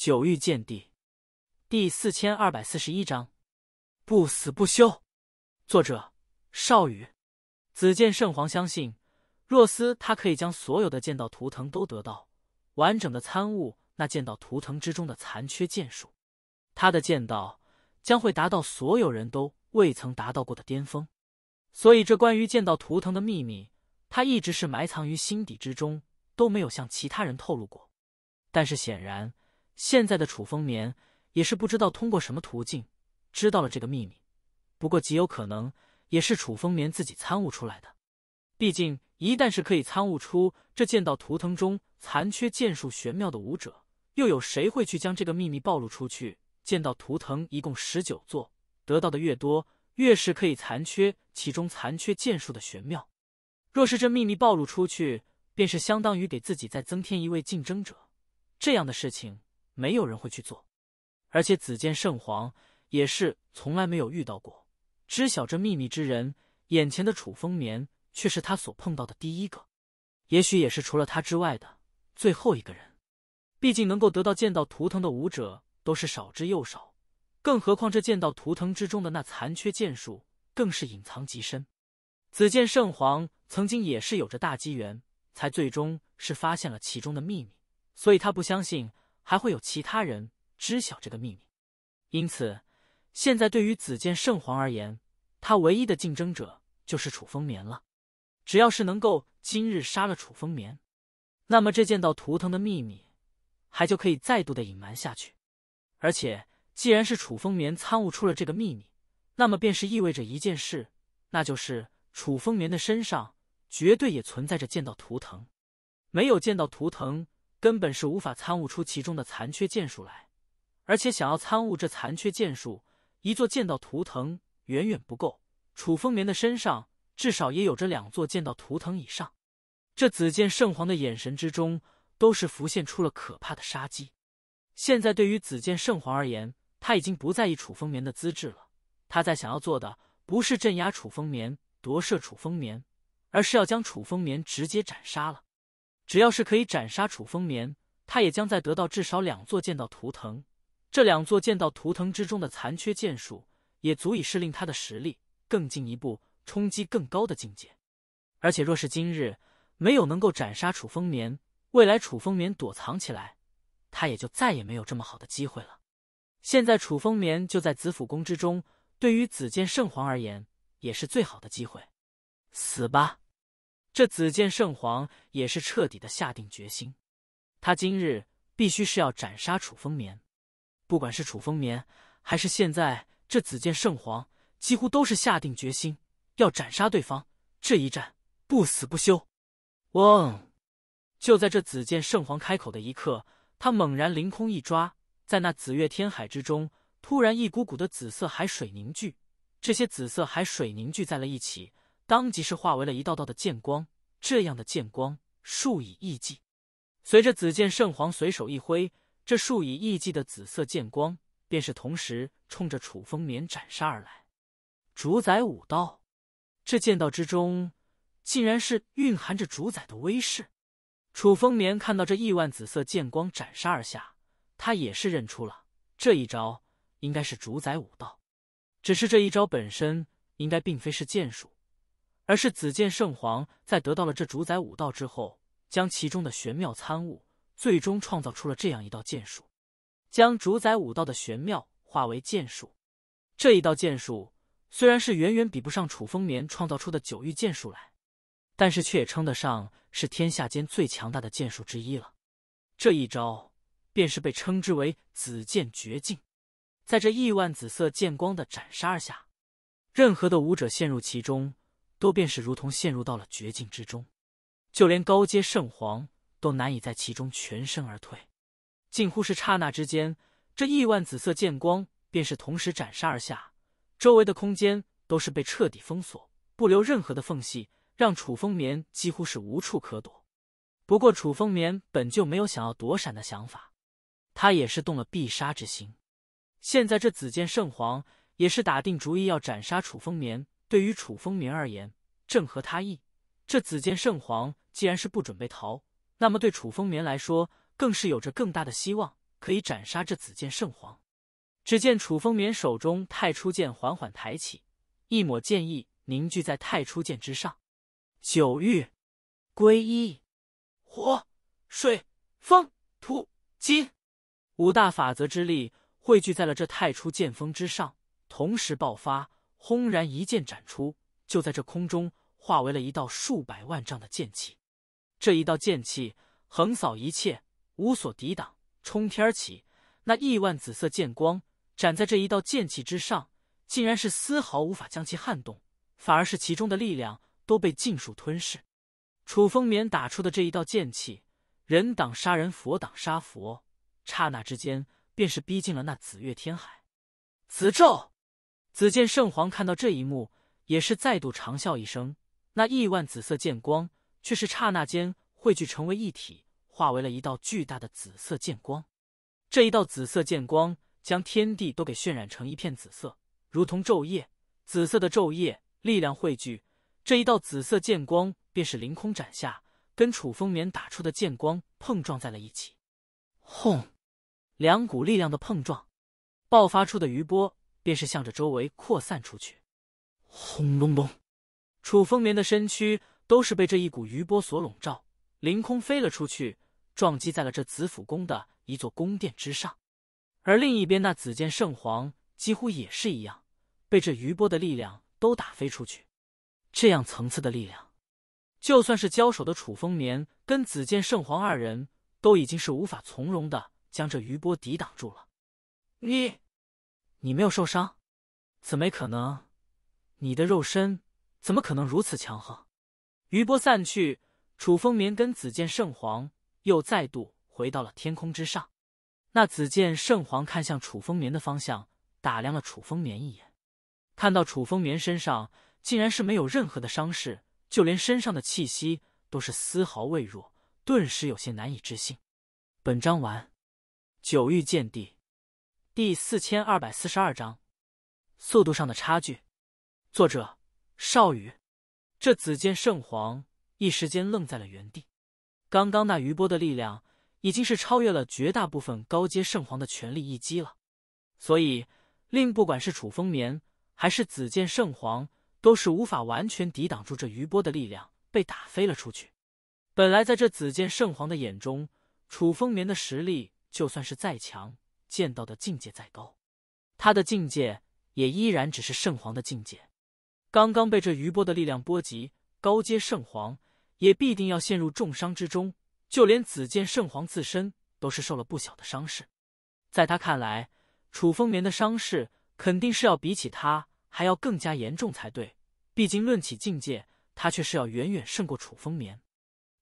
九域剑帝第四千二百四十一章，不死不休。作者：少羽。紫剑圣皇相信，若斯他可以将所有的剑道图腾都得到完整的参悟，那剑道图腾之中的残缺剑术，他的剑道将会达到所有人都未曾达到过的巅峰。所以，这关于剑道图腾的秘密，他一直是埋藏于心底之中，都没有向其他人透露过。但是，显然。现在的楚风眠也是不知道通过什么途径知道了这个秘密，不过极有可能也是楚风眠自己参悟出来的。毕竟一旦是可以参悟出这剑道图腾中残缺剑术玄妙的武者，又有谁会去将这个秘密暴露出去？剑道图腾一共十九座，得到的越多，越是可以残缺其中残缺剑术的玄妙。若是这秘密暴露出去，便是相当于给自己再增添一位竞争者。这样的事情。没有人会去做，而且子剑圣皇也是从来没有遇到过知晓这秘密之人。眼前的楚风眠却是他所碰到的第一个，也许也是除了他之外的最后一个人。毕竟能够得到剑道图腾的武者都是少之又少，更何况这剑道图腾之中的那残缺剑术更是隐藏极深。子剑圣皇曾经也是有着大机缘，才最终是发现了其中的秘密，所以他不相信。还会有其他人知晓这个秘密，因此现在对于子剑圣皇而言，他唯一的竞争者就是楚风眠了。只要是能够今日杀了楚风眠，那么这剑道图腾的秘密还就可以再度的隐瞒下去。而且，既然是楚风眠参悟出了这个秘密，那么便是意味着一件事，那就是楚风眠的身上绝对也存在着剑道图腾，没有剑道图腾。根本是无法参悟出其中的残缺剑术来，而且想要参悟这残缺剑术，一座剑道图腾远远不够。楚风眠的身上至少也有着两座剑道图腾以上。这紫剑圣皇的眼神之中都是浮现出了可怕的杀机。现在对于紫剑圣皇而言，他已经不在意楚风眠的资质了。他在想要做的不是镇压楚风眠、夺舍楚风眠，而是要将楚风眠直接斩杀了。只要是可以斩杀楚风眠，他也将在得到至少两座剑道图腾。这两座剑道图腾之中的残缺剑术，也足以是令他的实力更进一步，冲击更高的境界。而且，若是今日没有能够斩杀楚风眠，未来楚风眠躲藏起来，他也就再也没有这么好的机会了。现在楚风眠就在紫府宫之中，对于紫剑圣皇而言，也是最好的机会。死吧！这紫剑圣皇也是彻底的下定决心，他今日必须是要斩杀楚风眠。不管是楚风眠，还是现在这紫剑圣皇，几乎都是下定决心要斩杀对方。这一战不死不休。嗡！就在这紫剑圣皇开口的一刻，他猛然凌空一抓，在那紫月天海之中，突然一股股的紫色海水凝聚，这些紫色海水凝聚在了一起。当即是化为了一道道的剑光，这样的剑光数以亿计。随着紫剑圣皇随手一挥，这数以亿计的紫色剑光便是同时冲着楚风眠斩杀而来。主宰武道，这剑道之中竟然是蕴含着主宰的威势。楚风眠看到这亿万紫色剑光斩杀而下，他也是认出了这一招应该是主宰武道，只是这一招本身应该并非是剑术。而是紫剑圣皇在得到了这主宰武道之后，将其中的玄妙参悟，最终创造出了这样一道剑术，将主宰武道的玄妙化为剑术。这一道剑术虽然是远远比不上楚风眠创造出的九域剑术来，但是却也称得上是天下间最强大的剑术之一了。这一招便是被称之为“紫剑绝境”。在这亿万紫色剑光的斩杀下，任何的武者陷入其中。都便是如同陷入到了绝境之中，就连高阶圣皇都难以在其中全身而退，近乎是刹那之间，这亿万紫色剑光便是同时斩杀而下，周围的空间都是被彻底封锁，不留任何的缝隙，让楚风眠几乎是无处可躲。不过楚风眠本就没有想要躲闪的想法，他也是动了必杀之心。现在这紫剑圣皇也是打定主意要斩杀楚风眠。对于楚风眠而言，正合他意。这紫剑圣皇既然是不准备逃，那么对楚风眠来说，更是有着更大的希望，可以斩杀这紫剑圣皇。只见楚风眠手中太初剑缓缓抬起，一抹剑意凝聚在太初剑之上。九域，归一，火、水、风、土、金，五大法则之力汇聚在了这太初剑锋之上，同时爆发。轰然一剑斩出，就在这空中化为了一道数百万丈的剑气。这一道剑气横扫一切，无所抵挡，冲天而起。那亿万紫色剑光斩在这一道剑气之上，竟然是丝毫无法将其撼动，反而是其中的力量都被尽数吞噬。楚风眠打出的这一道剑气，人挡杀人，佛挡杀佛，刹那之间便是逼近了那紫月天海，紫咒。紫剑圣皇看到这一幕，也是再度长笑一声。那亿万紫色剑光，却是刹那间汇聚成为一体，化为了一道巨大的紫色剑光。这一道紫色剑光将天地都给渲染成一片紫色，如同昼夜。紫色的昼夜，力量汇聚。这一道紫色剑光便是凌空斩下，跟楚风眠打出的剑光碰撞在了一起。轰！两股力量的碰撞，爆发出的余波。便是向着周围扩散出去，轰隆隆！楚风眠的身躯都是被这一股余波所笼罩，凌空飞了出去，撞击在了这紫府宫的一座宫殿之上。而另一边，那紫剑圣皇几乎也是一样，被这余波的力量都打飞出去。这样层次的力量，就算是交手的楚风眠跟紫剑圣皇二人，都已经是无法从容的将这余波抵挡住了。你。你没有受伤？怎没可能？你的肉身怎么可能如此强横？余波散去，楚风眠跟紫剑圣皇又再度回到了天空之上。那紫剑圣皇看向楚风眠的方向，打量了楚风眠一眼，看到楚风眠身上竟然是没有任何的伤势，就连身上的气息都是丝毫未弱，顿时有些难以置信。本章完。九域剑帝。第四千二百四十二章速度上的差距。作者：少羽。这紫剑圣皇一时间愣在了原地。刚刚那余波的力量，已经是超越了绝大部分高阶圣皇的全力一击了。所以，令不管是楚风眠还是紫剑圣皇，都是无法完全抵挡住这余波的力量，被打飞了出去。本来，在这紫剑圣皇的眼中，楚风眠的实力就算是再强。见到的境界再高，他的境界也依然只是圣皇的境界。刚刚被这余波的力量波及，高阶圣皇也必定要陷入重伤之中。就连紫剑圣皇自身都是受了不小的伤势。在他看来，楚风眠的伤势肯定是要比起他还要更加严重才对。毕竟论起境界，他却是要远远胜过楚风眠。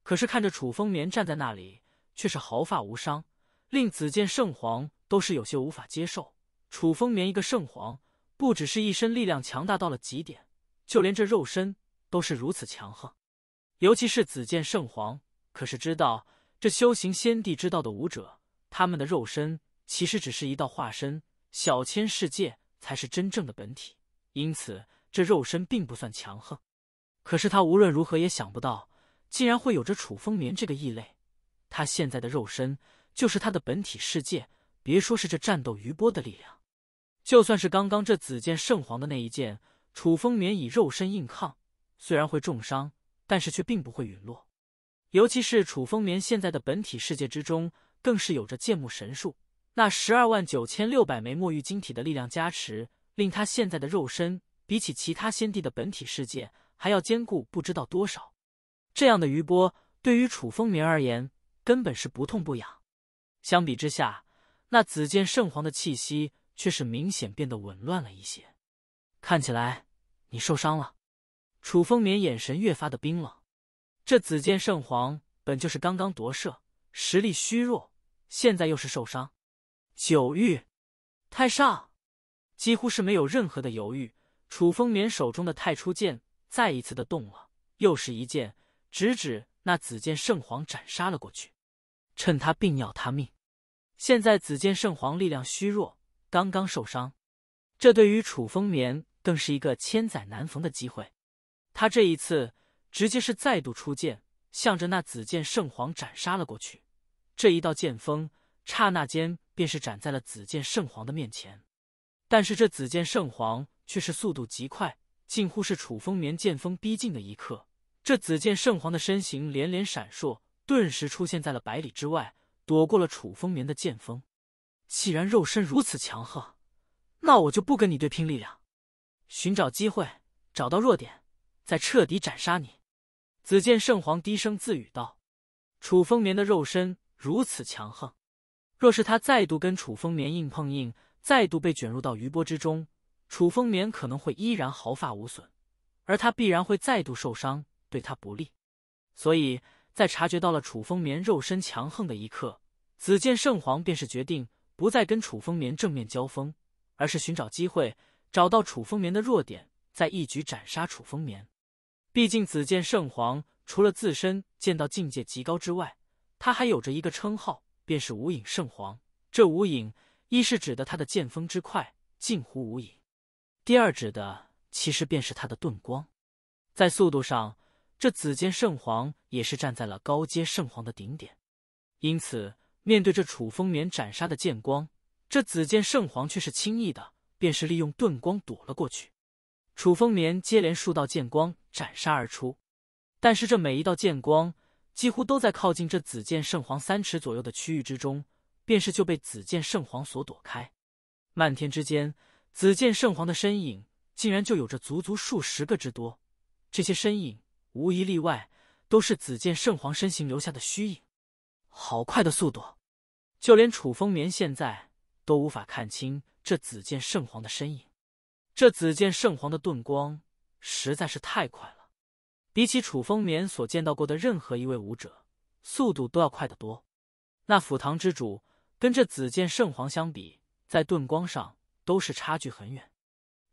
可是看着楚风眠站在那里，却是毫发无伤，令紫剑圣皇。都是有些无法接受。楚风眠一个圣皇，不只是一身力量强大到了极点，就连这肉身都是如此强横。尤其是子剑圣皇，可是知道这修行先帝之道的武者，他们的肉身其实只是一道化身，小千世界才是真正的本体，因此这肉身并不算强横。可是他无论如何也想不到，竟然会有着楚风眠这个异类。他现在的肉身就是他的本体世界。别说是这战斗余波的力量，就算是刚刚这紫剑圣皇的那一剑，楚风眠以肉身硬抗，虽然会重伤，但是却并不会陨落。尤其是楚风眠现在的本体世界之中，更是有着剑木神树那十二万九千六百枚墨玉晶体的力量加持，令他现在的肉身比起其他先帝的本体世界还要坚固不知道多少。这样的余波对于楚风眠而言根本是不痛不痒。相比之下，那紫剑圣皇的气息却是明显变得紊乱了一些，看起来你受伤了。楚风眠眼神越发的冰冷。这紫剑圣皇本就是刚刚夺舍，实力虚弱，现在又是受伤。九玉，太上，几乎是没有任何的犹豫，楚风眠手中的太初剑再一次的动了，又是一剑直指那紫剑圣皇，斩杀了过去，趁他病要他命。现在紫剑圣皇力量虚弱，刚刚受伤，这对于楚风眠更是一个千载难逢的机会。他这一次直接是再度出剑，向着那紫剑圣皇斩杀了过去。这一道剑锋刹那间便是斩在了紫剑圣皇的面前，但是这紫剑圣皇却是速度极快，近乎是楚风眠剑锋逼近的一刻，这紫剑圣皇的身形连连闪烁，顿时出现在了百里之外。躲过了楚风眠的剑锋，既然肉身如此强横，那我就不跟你对拼力量，寻找机会，找到弱点，再彻底斩杀你。”子剑圣皇低声自语道，“楚风眠的肉身如此强横，若是他再度跟楚风眠硬碰硬，再度被卷入到余波之中，楚风眠可能会依然毫发无损，而他必然会再度受伤，对他不利，所以。”在察觉到了楚风眠肉身强横的一刻，子剑圣皇便是决定不再跟楚风眠正面交锋，而是寻找机会找到楚风眠的弱点，再一举斩杀楚风眠。毕竟子剑圣皇除了自身剑道境界极高之外，他还有着一个称号，便是无影圣皇。这无影，一是指的他的剑锋之快，近乎无影；第二指的其实便是他的盾光，在速度上。这紫剑圣皇也是站在了高阶圣皇的顶点，因此面对着楚风眠斩杀的剑光，这紫剑圣皇却是轻易的，便是利用盾光躲了过去。楚风眠接连数道剑光斩杀而出，但是这每一道剑光几乎都在靠近这紫剑圣皇三尺左右的区域之中，便是就被紫剑圣皇所躲开。漫天之间，紫剑圣皇的身影竟然就有着足足数十个之多，这些身影。无一例外，都是紫剑圣皇身形留下的虚影。好快的速度，就连楚风眠现在都无法看清这紫剑圣皇的身影。这紫剑圣皇的遁光实在是太快了，比起楚风眠所见到过的任何一位武者，速度都要快得多。那府堂之主跟这紫剑圣皇相比，在遁光上都是差距很远。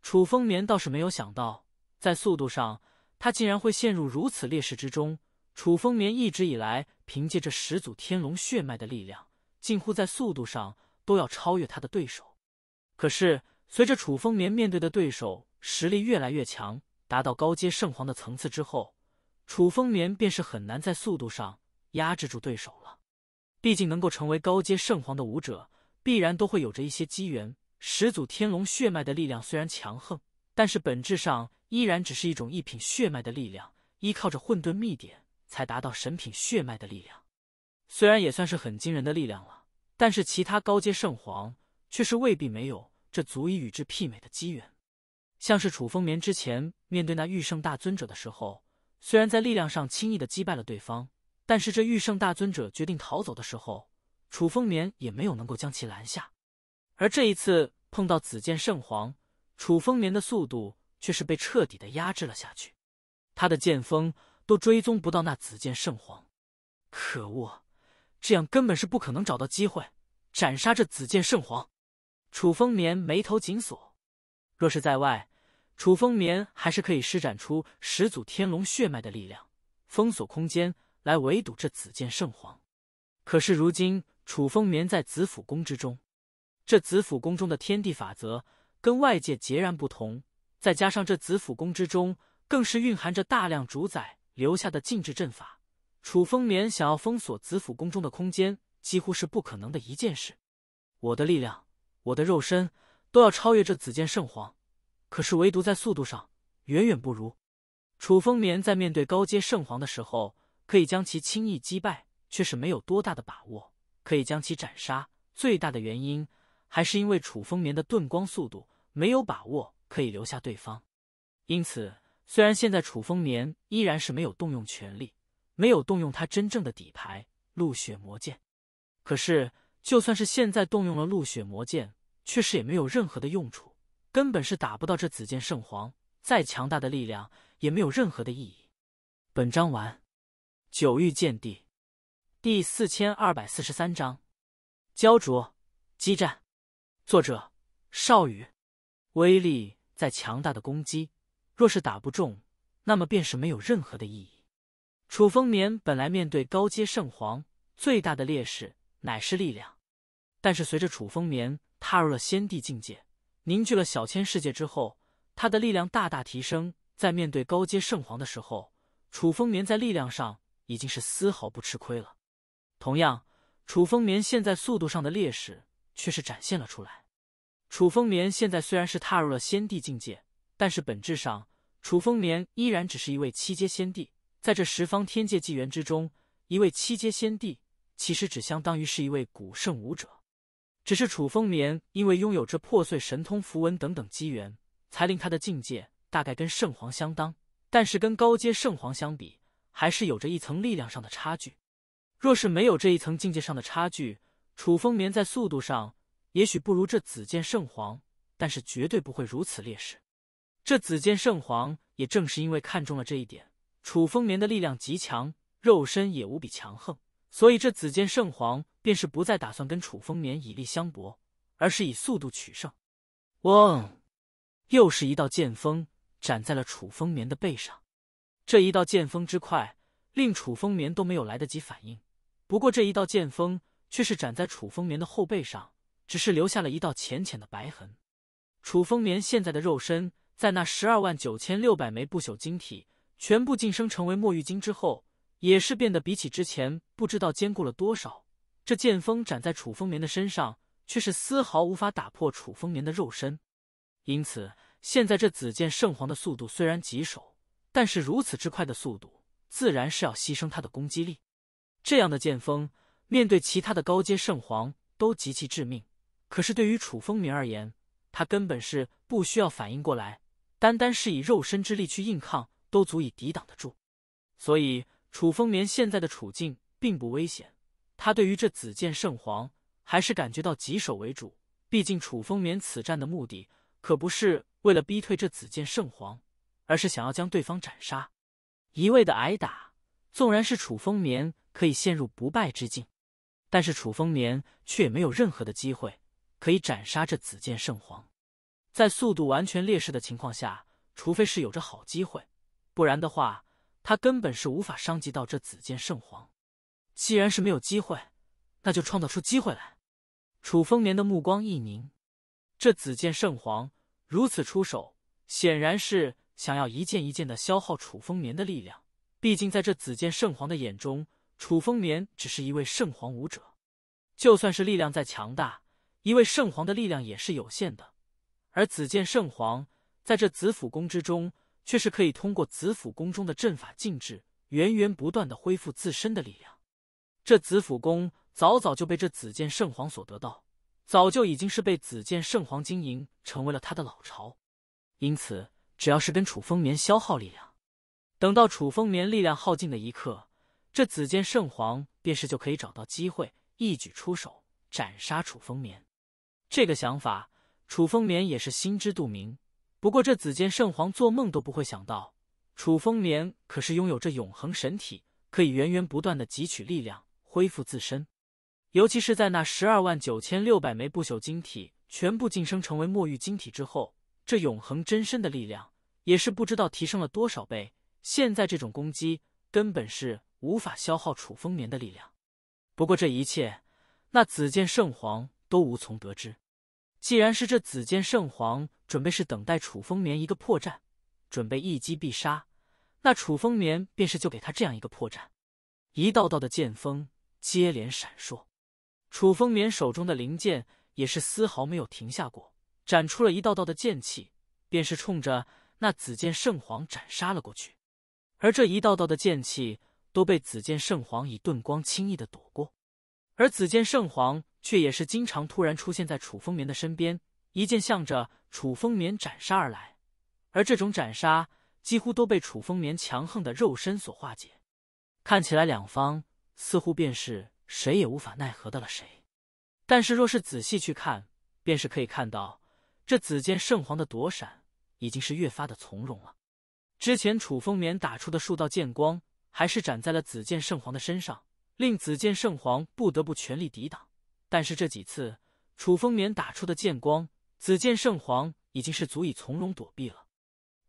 楚风眠倒是没有想到，在速度上。他竟然会陷入如此劣势之中！楚风眠一直以来凭借着始祖天龙血脉的力量，近乎在速度上都要超越他的对手。可是随着楚风眠面对的对手实力越来越强，达到高阶圣皇的层次之后，楚风眠便是很难在速度上压制住对手了。毕竟能够成为高阶圣皇的武者，必然都会有着一些机缘。始祖天龙血脉的力量虽然强横。但是本质上依然只是一种一品血脉的力量，依靠着混沌秘典才达到神品血脉的力量。虽然也算是很惊人的力量了，但是其他高阶圣皇却是未必没有这足以与之媲美的机缘。像是楚风眠之前面对那御圣大尊者的时候，虽然在力量上轻易的击败了对方，但是这御圣大尊者决定逃走的时候，楚风眠也没有能够将其拦下。而这一次碰到紫剑圣皇。楚风眠的速度却是被彻底的压制了下去，他的剑锋都追踪不到那紫剑圣皇。可恶，这样根本是不可能找到机会斩杀这紫剑圣皇。楚风眠眉头紧锁。若是在外，楚风眠还是可以施展出始祖天龙血脉的力量，封锁空间来围堵这紫剑圣皇。可是如今楚风眠在紫府宫之中，这紫府宫中的天地法则。跟外界截然不同，再加上这紫府宫之中更是蕴含着大量主宰留下的禁制阵法，楚风眠想要封锁紫府宫中的空间，几乎是不可能的一件事。我的力量，我的肉身都要超越这紫剑圣皇，可是唯独在速度上远远不如。楚风眠在面对高阶圣皇的时候，可以将其轻易击败，却是没有多大的把握可以将其斩杀。最大的原因还是因为楚风眠的遁光速度。没有把握可以留下对方，因此虽然现在楚风眠依然是没有动用权力，没有动用他真正的底牌陆雪魔剑，可是就算是现在动用了陆雪魔剑，确实也没有任何的用处，根本是打不到这紫剑圣皇，再强大的力量也没有任何的意义。本章完。九域剑帝第四千二百四十三章：焦灼激战。作者：少羽。威力再强大的攻击，若是打不中，那么便是没有任何的意义。楚风眠本来面对高阶圣皇最大的劣势乃是力量，但是随着楚风眠踏入了先帝境界，凝聚了小千世界之后，他的力量大大提升，在面对高阶圣皇的时候，楚风眠在力量上已经是丝毫不吃亏了。同样，楚风眠现在速度上的劣势却是展现了出来。楚风眠现在虽然是踏入了仙帝境界，但是本质上，楚风眠依然只是一位七阶仙帝。在这十方天界纪元之中，一位七阶仙帝其实只相当于是一位古圣武者。只是楚风眠因为拥有这破碎神通符文等等机缘，才令他的境界大概跟圣皇相当。但是跟高阶圣皇相比，还是有着一层力量上的差距。若是没有这一层境界上的差距，楚风眠在速度上。也许不如这紫剑圣皇，但是绝对不会如此劣势。这紫剑圣皇也正是因为看中了这一点，楚风眠的力量极强，肉身也无比强横，所以这紫剑圣皇便是不再打算跟楚风眠以力相搏，而是以速度取胜。嗡！又是一道剑锋斩在了楚风眠的背上，这一道剑锋之快，令楚风眠都没有来得及反应。不过这一道剑锋却是斩在楚风眠的后背上。只是留下了一道浅浅的白痕。楚风眠现在的肉身，在那十二万九千六百枚不朽晶体全部晋升成为墨玉晶之后，也是变得比起之前不知道坚固了多少。这剑锋斩在楚风眠的身上，却是丝毫无法打破楚风眠的肉身。因此，现在这紫剑圣皇的速度虽然棘手，但是如此之快的速度，自然是要牺牲他的攻击力。这样的剑锋，面对其他的高阶圣皇，都极其致命。可是对于楚风眠而言，他根本是不需要反应过来，单单是以肉身之力去硬抗，都足以抵挡得住。所以楚风眠现在的处境并不危险。他对于这紫剑圣皇还是感觉到棘手为主，毕竟楚风眠此战的目的可不是为了逼退这紫剑圣皇，而是想要将对方斩杀。一味的挨打，纵然是楚风眠可以陷入不败之境，但是楚风眠却也没有任何的机会。可以斩杀这紫剑圣皇，在速度完全劣势的情况下，除非是有着好机会，不然的话，他根本是无法伤及到这紫剑圣皇。既然是没有机会，那就创造出机会来。楚风眠的目光一凝，这紫剑圣皇如此出手，显然是想要一件一件的消耗楚风眠的力量。毕竟，在这紫剑圣皇的眼中，楚风眠只是一位圣皇武者，就算是力量再强大。一位圣皇的力量也是有限的，而紫剑圣皇在这紫府宫之中，却是可以通过紫府宫中的阵法禁制，源源不断的恢复自身的力量。这紫府宫早早就被这紫剑圣皇所得到，早就已经是被紫剑圣皇经营成为了他的老巢。因此，只要是跟楚风眠消耗力量，等到楚风眠力量耗尽的一刻，这紫剑圣皇便是就可以找到机会，一举出手斩杀楚风眠。这个想法，楚风眠也是心知肚明。不过，这紫剑圣皇做梦都不会想到，楚风眠可是拥有这永恒神体，可以源源不断的汲取力量，恢复自身。尤其是在那十二万九千六百枚不朽晶体全部晋升成为墨玉晶体之后，这永恒真身的力量也是不知道提升了多少倍。现在这种攻击根本是无法消耗楚风眠的力量。不过，这一切，那紫剑圣皇。都无从得知。既然是这紫剑圣皇准备是等待楚风眠一个破绽，准备一击必杀，那楚风眠便是就给他这样一个破绽。一道道的剑锋接连闪烁，楚风眠手中的灵剑也是丝毫没有停下过，斩出了一道道的剑气，便是冲着那紫剑圣皇斩杀了过去。而这一道道的剑气都被紫剑圣皇以盾光轻易的躲过，而紫剑圣皇。却也是经常突然出现在楚风眠的身边，一剑向着楚风眠斩杀而来，而这种斩杀几乎都被楚风眠强横的肉身所化解。看起来两方似乎便是谁也无法奈何的了谁，但是若是仔细去看，便是可以看到，这紫剑圣皇的躲闪已经是越发的从容了。之前楚风眠打出的数道剑光，还是斩在了紫剑圣皇的身上，令紫剑圣皇不得不全力抵挡。但是这几次，楚风眠打出的剑光，子剑圣皇已经是足以从容躲避了，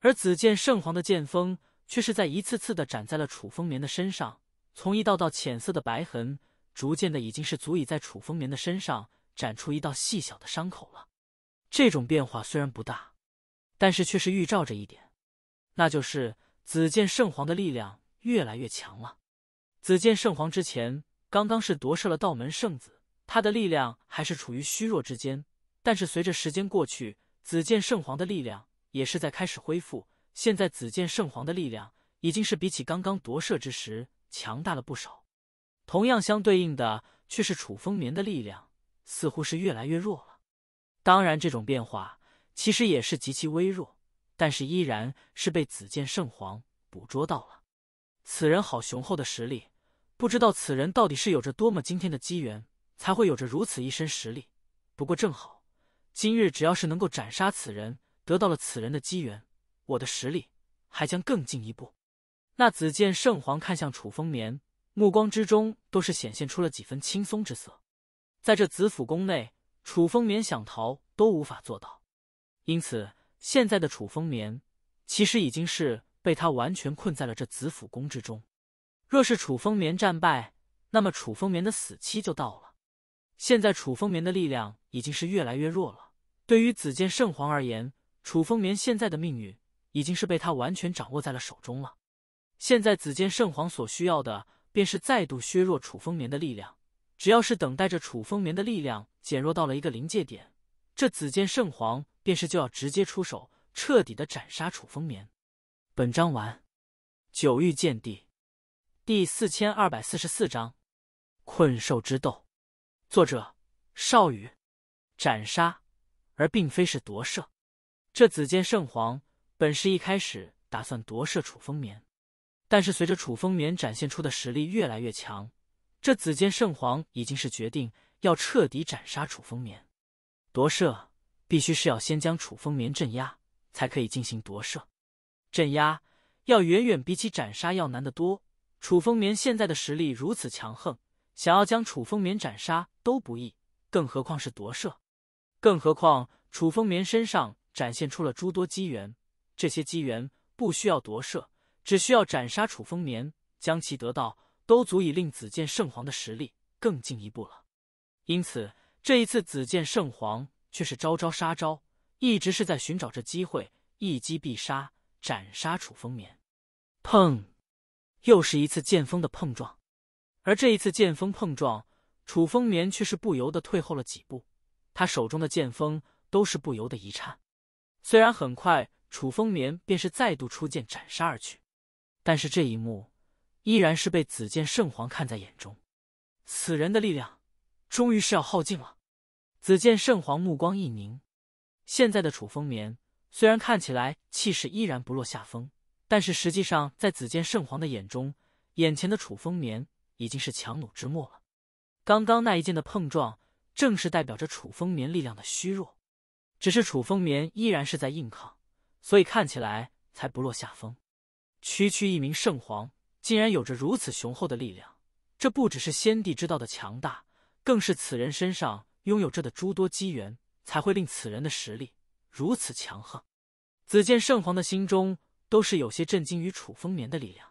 而子剑圣皇的剑锋却是在一次次的斩在了楚风眠的身上，从一道道浅色的白痕，逐渐的已经是足以在楚风眠的身上斩出一道细小的伤口了。这种变化虽然不大，但是却是预兆着一点，那就是子剑圣皇的力量越来越强了。子剑圣皇之前刚刚是夺舍了道门圣子。他的力量还是处于虚弱之间，但是随着时间过去，子剑圣皇的力量也是在开始恢复。现在子剑圣皇的力量已经是比起刚刚夺舍之时强大了不少。同样相对应的，却是楚风眠的力量似乎是越来越弱了。当然，这种变化其实也是极其微弱，但是依然是被子剑圣皇捕捉到了。此人好雄厚的实力，不知道此人到底是有着多么惊天的机缘。才会有着如此一身实力。不过正好，今日只要是能够斩杀此人，得到了此人的机缘，我的实力还将更进一步。那紫剑圣皇看向楚风眠，目光之中都是显现出了几分轻松之色。在这紫府宫内，楚风眠想逃都无法做到，因此现在的楚风眠其实已经是被他完全困在了这紫府宫之中。若是楚风眠战败，那么楚风眠的死期就到了。现在楚风眠的力量已经是越来越弱了。对于子建圣皇而言，楚风眠现在的命运已经是被他完全掌握在了手中了。现在子建圣皇所需要的，便是再度削弱楚风眠的力量。只要是等待着楚风眠的力量减弱到了一个临界点，这子建圣皇便是就要直接出手，彻底的斩杀楚风眠。本章完。九域剑帝第四千二百四十四章：困兽之斗。作者少羽，斩杀，而并非是夺舍。这紫剑圣皇本是一开始打算夺舍楚风眠，但是随着楚风眠展现出的实力越来越强，这紫剑圣皇已经是决定要彻底斩杀楚风眠。夺舍必须是要先将楚风眠镇压，才可以进行夺舍。镇压要远远比起斩杀要难得多。楚风眠现在的实力如此强横。想要将楚风眠斩杀都不易，更何况是夺舍。更何况楚风眠身上展现出了诸多机缘，这些机缘不需要夺舍，只需要斩杀楚风眠，将其得到，都足以令子剑圣皇的实力更进一步了。因此，这一次子剑圣皇却是招招杀招，一直是在寻找着机会，一击必杀，斩杀楚风眠。砰！又是一次剑锋的碰撞。而这一次剑锋碰撞，楚风眠却是不由得退后了几步，他手中的剑锋都是不由得一颤。虽然很快楚风眠便是再度出剑斩杀而去，但是这一幕依然是被紫剑圣皇看在眼中。此人的力量终于是要耗尽了。紫剑圣皇目光一凝，现在的楚风眠虽然看起来气势依然不落下风，但是实际上在紫剑圣皇的眼中，眼前的楚风眠。已经是强弩之末了。刚刚那一剑的碰撞，正是代表着楚风眠力量的虚弱。只是楚风眠依然是在硬抗，所以看起来才不落下风。区区一名圣皇，竟然有着如此雄厚的力量，这不只是先帝之道的强大，更是此人身上拥有着的诸多机缘，才会令此人的实力如此强横。子见圣皇的心中都是有些震惊于楚风眠的力量。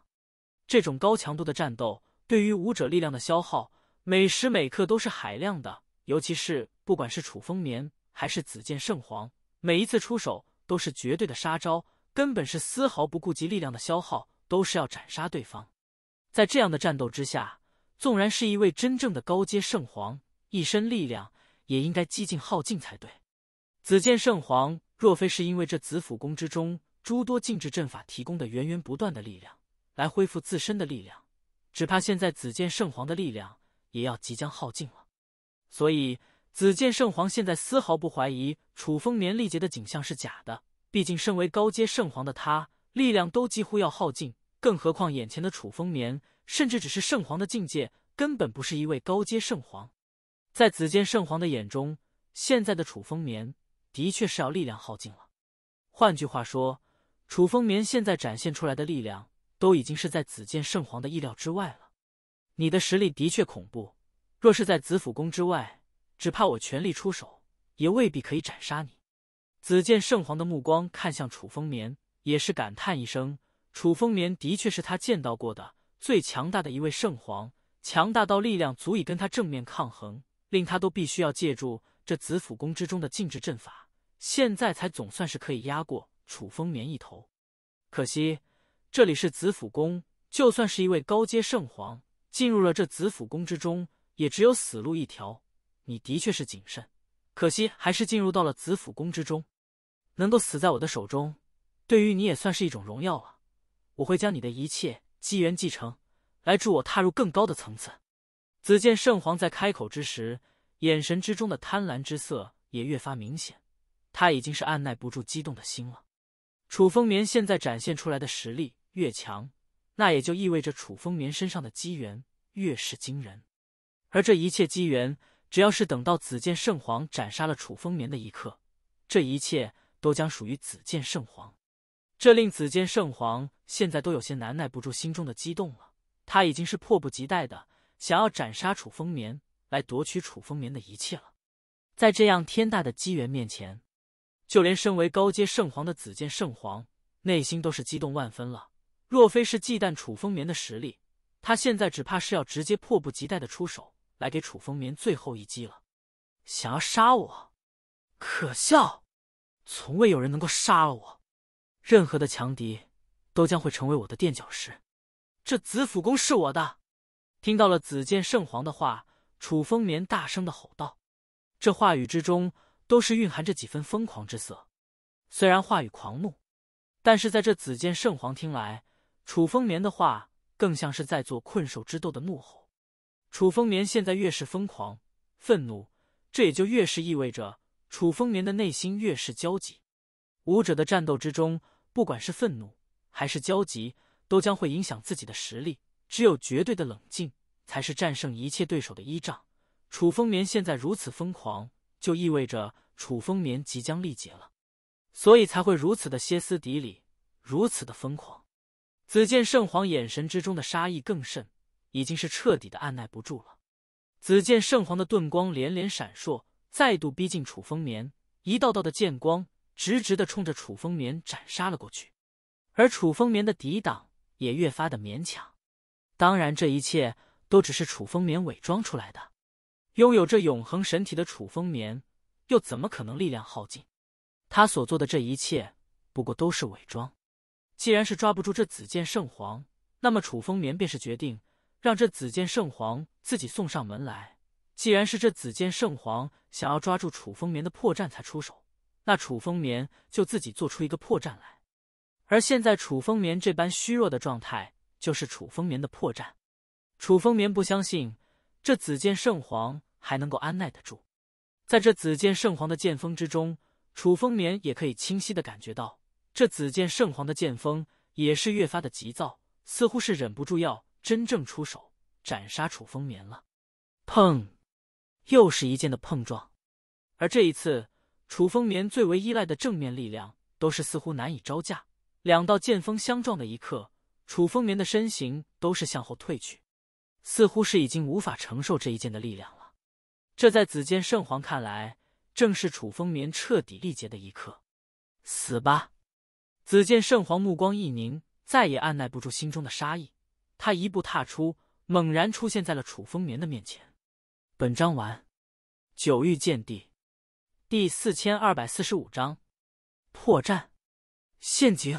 这种高强度的战斗。对于武者力量的消耗，每时每刻都是海量的。尤其是不管是楚风眠还是紫剑圣皇，每一次出手都是绝对的杀招，根本是丝毫不顾及力量的消耗，都是要斩杀对方。在这样的战斗之下，纵然是一位真正的高阶圣皇，一身力量也应该几近耗尽才对。紫剑圣皇若非是因为这紫府宫之中诸多禁制阵法提供的源源不断的力量，来恢复自身的力量。只怕现在子剑圣皇的力量也要即将耗尽了，所以子剑圣皇现在丝毫不怀疑楚风眠历劫的景象是假的。毕竟身为高阶圣皇的他，力量都几乎要耗尽，更何况眼前的楚风眠，甚至只是圣皇的境界，根本不是一位高阶圣皇。在子剑圣皇的眼中，现在的楚风眠的确是要力量耗尽了。换句话说，楚风眠现在展现出来的力量。都已经是在子建圣皇的意料之外了。你的实力的确恐怖，若是在紫府宫之外，只怕我全力出手也未必可以斩杀你。子建圣皇的目光看向楚风眠，也是感叹一声：“楚风眠的确是他见到过的最强大的一位圣皇，强大到力量足以跟他正面抗衡，令他都必须要借助这紫府宫之中的禁制阵法，现在才总算是可以压过楚风眠一头。可惜。”这里是紫府宫，就算是一位高阶圣皇进入了这紫府宫之中，也只有死路一条。你的确是谨慎，可惜还是进入到了紫府宫之中，能够死在我的手中，对于你也算是一种荣耀了。我会将你的一切机缘继承，来助我踏入更高的层次。只见圣皇在开口之时，眼神之中的贪婪之色也越发明显，他已经是按耐不住激动的心了。楚风眠现在展现出来的实力。越强，那也就意味着楚风眠身上的机缘越是惊人。而这一切机缘，只要是等到子剑圣皇斩杀了楚风眠的一刻，这一切都将属于子剑圣皇。这令子剑圣皇现在都有些难耐不住心中的激动了。他已经是迫不及待的想要斩杀楚风眠，来夺取楚风眠的一切了。在这样天大的机缘面前，就连身为高阶圣皇的子剑圣皇，内心都是激动万分了。若非是忌惮楚风眠的实力，他现在只怕是要直接迫不及待的出手来给楚风眠最后一击了。想要杀我，可笑，从未有人能够杀了我，任何的强敌都将会成为我的垫脚石。这紫府宫是我的！听到了子剑圣皇的话，楚风眠大声的吼道，这话语之中都是蕴含着几分疯狂之色。虽然话语狂怒，但是在这子剑圣皇听来。楚风眠的话更像是在做困兽之斗的怒吼。楚风眠现在越是疯狂、愤怒，这也就越是意味着楚风眠的内心越是焦急。武者的战斗之中，不管是愤怒还是焦急，都将会影响自己的实力。只有绝对的冷静，才是战胜一切对手的依仗。楚风眠现在如此疯狂，就意味着楚风眠即将力竭了，所以才会如此的歇斯底里，如此的疯狂。子见圣皇眼神之中的杀意更甚，已经是彻底的按耐不住了。子见圣皇的盾光连连闪烁，再度逼近楚风眠，一道道的剑光直直的冲着楚风眠斩杀了过去，而楚风眠的抵挡也越发的勉强。当然，这一切都只是楚风眠伪装出来的。拥有这永恒神体的楚风眠，又怎么可能力量耗尽？他所做的这一切，不过都是伪装。既然是抓不住这紫剑圣皇，那么楚风眠便是决定让这紫剑圣皇自己送上门来。既然是这紫剑圣皇想要抓住楚风眠的破绽才出手，那楚风眠就自己做出一个破绽来。而现在楚风眠这般虚弱的状态，就是楚风眠的破绽。楚风眠不相信这紫剑圣皇还能够安耐得住，在这紫剑圣皇的剑锋之中，楚风眠也可以清晰的感觉到。这子剑圣皇的剑锋也是越发的急躁，似乎是忍不住要真正出手斩杀楚风眠了。砰！又是一剑的碰撞，而这一次，楚风眠最为依赖的正面力量都是似乎难以招架。两道剑锋相撞的一刻，楚风眠的身形都是向后退去，似乎是已经无法承受这一剑的力量了。这在紫剑圣皇看来，正是楚风眠彻底力竭的一刻，死吧！只剑圣皇目光一凝，再也按耐不住心中的杀意，他一步踏出，猛然出现在了楚风眠的面前。本章完。九域剑帝第四千二百四十五章破绽陷阱。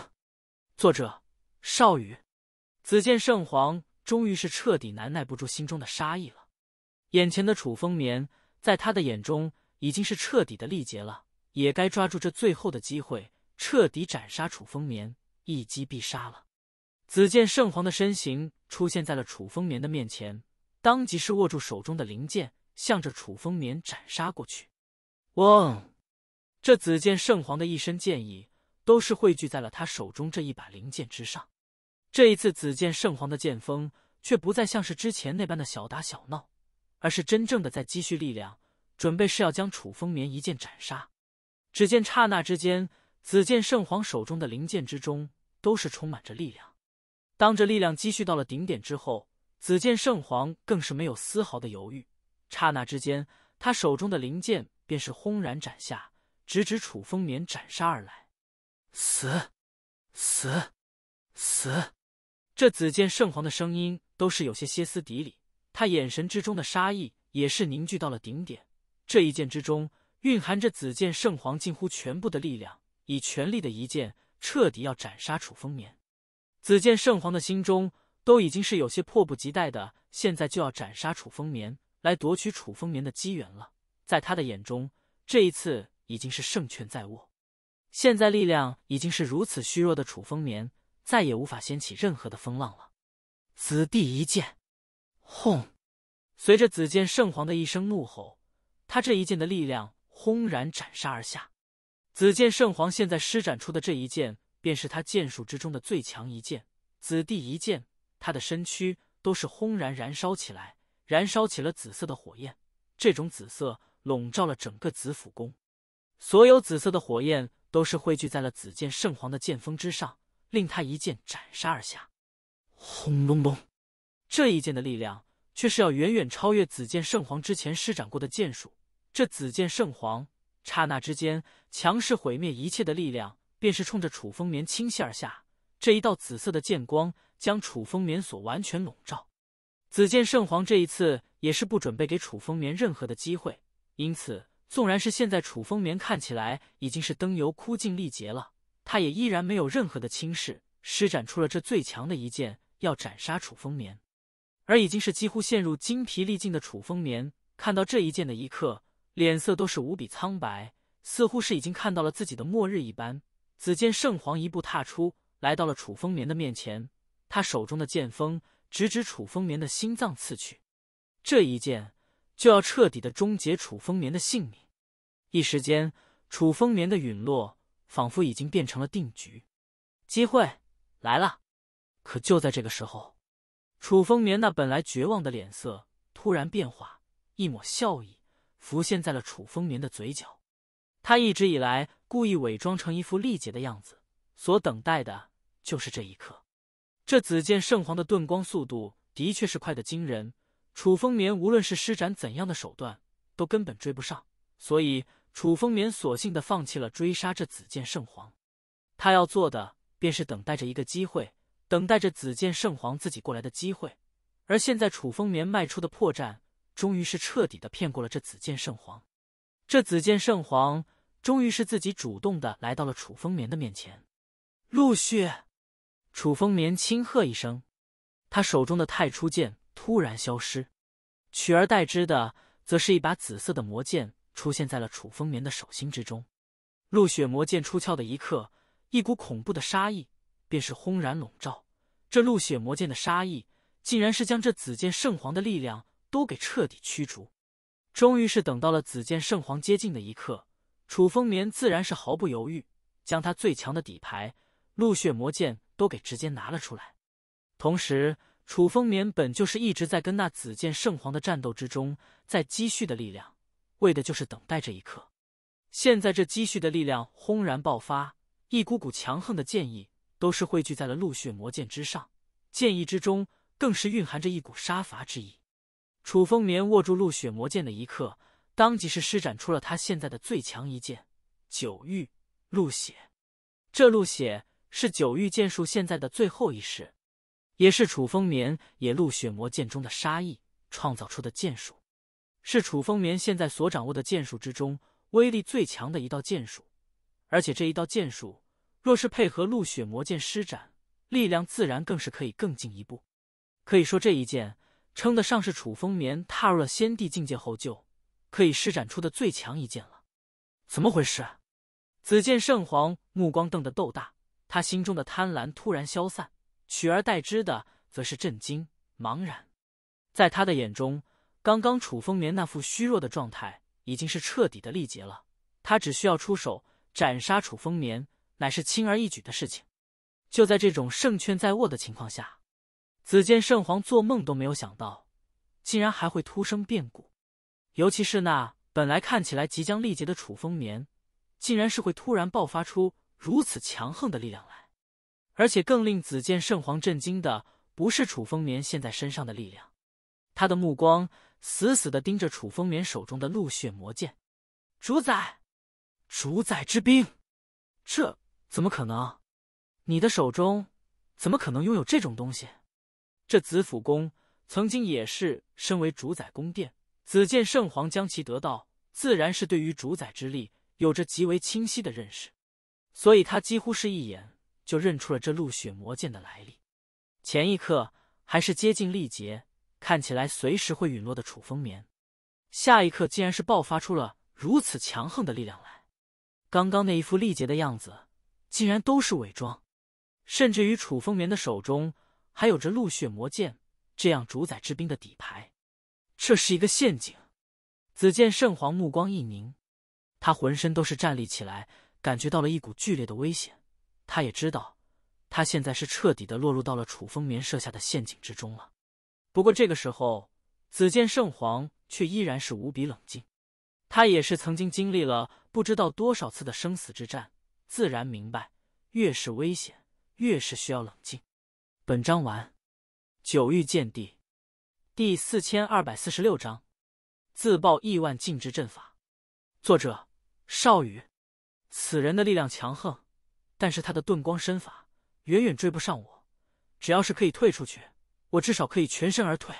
作者：少宇。只剑圣皇终于是彻底难耐不住心中的杀意了，眼前的楚风眠在他的眼中已经是彻底的力竭了，也该抓住这最后的机会。彻底斩杀楚风眠，一击必杀了。子剑圣皇的身形出现在了楚风眠的面前，当即是握住手中的灵剑，向着楚风眠斩杀过去。嗡！这子剑圣皇的一身剑意都是汇聚在了他手中这一把灵剑之上。这一次，子剑圣皇的剑锋却不再像是之前那般的小打小闹，而是真正的在积蓄力量，准备是要将楚风眠一剑斩杀。只见刹那之间。子剑圣皇手中的灵剑之中都是充满着力量，当这力量积蓄到了顶点之后，子剑圣皇更是没有丝毫的犹豫，刹那之间，他手中的灵剑便是轰然斩下，直指楚风眠斩杀而来。死，死，死！这子剑圣皇的声音都是有些歇斯底里，他眼神之中的杀意也是凝聚到了顶点，这一剑之中蕴含着子剑圣皇近乎全部的力量。以全力的一剑，彻底要斩杀楚风眠。子剑圣皇的心中，都已经是有些迫不及待的，现在就要斩杀楚风眠，来夺取楚风眠的机缘了。在他的眼中，这一次已经是胜券在握。现在力量已经是如此虚弱的楚风眠，再也无法掀起任何的风浪了。子帝一剑，轰！随着子剑圣皇的一声怒吼，他这一剑的力量轰然斩杀而下。紫剑圣皇现在施展出的这一剑，便是他剑术之中的最强一剑——紫帝一剑。他的身躯都是轰然燃烧起来，燃烧起了紫色的火焰。这种紫色笼罩了整个紫府宫，所有紫色的火焰都是汇聚在了紫剑圣皇的剑锋之上，令他一剑斩杀而下。轰隆隆！这一剑的力量，却是要远远超越紫剑圣皇之前施展过的剑术。这紫剑圣皇。刹那之间，强势毁灭一切的力量便是冲着楚风眠倾泻而下。这一道紫色的剑光将楚风眠所完全笼罩。紫剑圣皇这一次也是不准备给楚风眠任何的机会，因此，纵然是现在楚风眠看起来已经是灯油枯尽力竭了，他也依然没有任何的轻视，施展出了这最强的一剑，要斩杀楚风眠。而已经是几乎陷入精疲力尽的楚风眠，看到这一剑的一刻。脸色都是无比苍白，似乎是已经看到了自己的末日一般。只见圣皇一步踏出来到了楚风眠的面前，他手中的剑锋直指楚风眠的心脏刺去，这一剑就要彻底的终结楚风眠的性命。一时间，楚风眠的陨落仿佛已经变成了定局，机会来了。可就在这个时候，楚风眠那本来绝望的脸色突然变化，一抹笑意。浮现在了楚风眠的嘴角，他一直以来故意伪装成一副力竭的样子，所等待的就是这一刻。这紫剑圣皇的遁光速度的确是快得惊人，楚风眠无论是施展怎样的手段，都根本追不上，所以楚风眠索性的放弃了追杀这紫剑圣皇。他要做的便是等待着一个机会，等待着紫剑圣皇自己过来的机会。而现在楚风眠迈出的破绽。终于是彻底的骗过了这紫剑圣皇，这紫剑圣皇终于是自己主动的来到了楚风眠的面前。陆雪，楚风眠轻喝一声，他手中的太初剑突然消失，取而代之的则是一把紫色的魔剑出现在了楚风眠的手心之中。陆雪魔剑出鞘的一刻，一股恐怖的杀意便是轰然笼罩。这陆雪魔剑的杀意，竟然是将这紫剑圣皇的力量。都给彻底驱逐，终于是等到了子剑圣皇接近的一刻，楚风眠自然是毫不犹豫，将他最强的底牌陆血魔剑都给直接拿了出来。同时，楚风眠本就是一直在跟那子剑圣皇的战斗之中，在积蓄的力量，为的就是等待这一刻。现在这积蓄的力量轰然爆发，一股股强横的剑意都是汇聚在了陆血魔剑之上，剑意之中更是蕴含着一股杀伐之意。楚风眠握住陆雪魔剑的一刻，当即是施展出了他现在的最强一剑——九域陆血。这陆血是九域剑术现在的最后一式，也是楚风眠也陆雪魔剑中的杀意创造出的剑术，是楚风眠现在所掌握的剑术之中威力最强的一道剑术。而且这一道剑术若是配合陆雪魔剑施展，力量自然更是可以更进一步。可以说这一剑。称得上是楚风眠踏入了先帝境界后，就可以施展出的最强一剑了。怎么回事？子剑圣皇目光瞪得豆大，他心中的贪婪突然消散，取而代之的则是震惊、茫然。在他的眼中，刚刚楚风眠那副虚弱的状态，已经是彻底的力竭了。他只需要出手斩杀楚风眠，乃是轻而易举的事情。就在这种胜券在握的情况下。子建圣皇做梦都没有想到，竟然还会突生变故。尤其是那本来看起来即将力竭的楚风眠，竟然是会突然爆发出如此强横的力量来。而且更令子建圣皇震惊的，不是楚风眠现在身上的力量，他的目光死死的盯着楚风眠手中的陆血魔剑，主宰，主宰之兵，这怎么可能？你的手中怎么可能拥有这种东西？这紫府宫曾经也是身为主宰宫殿，紫剑圣皇将其得到，自然是对于主宰之力有着极为清晰的认识，所以他几乎是一眼就认出了这陆雪魔剑的来历。前一刻还是接近力竭，看起来随时会陨落的楚风眠，下一刻竟然是爆发出了如此强横的力量来。刚刚那一副力竭的样子，竟然都是伪装，甚至于楚风眠的手中。还有着陆血魔剑这样主宰之兵的底牌，这是一个陷阱。子剑圣皇目光一凝，他浑身都是站立起来，感觉到了一股剧烈的危险。他也知道，他现在是彻底的落入到了楚风眠设下的陷阱之中了。不过这个时候，子剑圣皇却依然是无比冷静。他也是曾经经历了不知道多少次的生死之战，自然明白，越是危险，越是需要冷静。本章完，《九域剑帝》第四千二百四十六章，自爆亿万禁制阵法。作者：少羽。此人的力量强横，但是他的遁光身法远远追不上我。只要是可以退出去，我至少可以全身而退。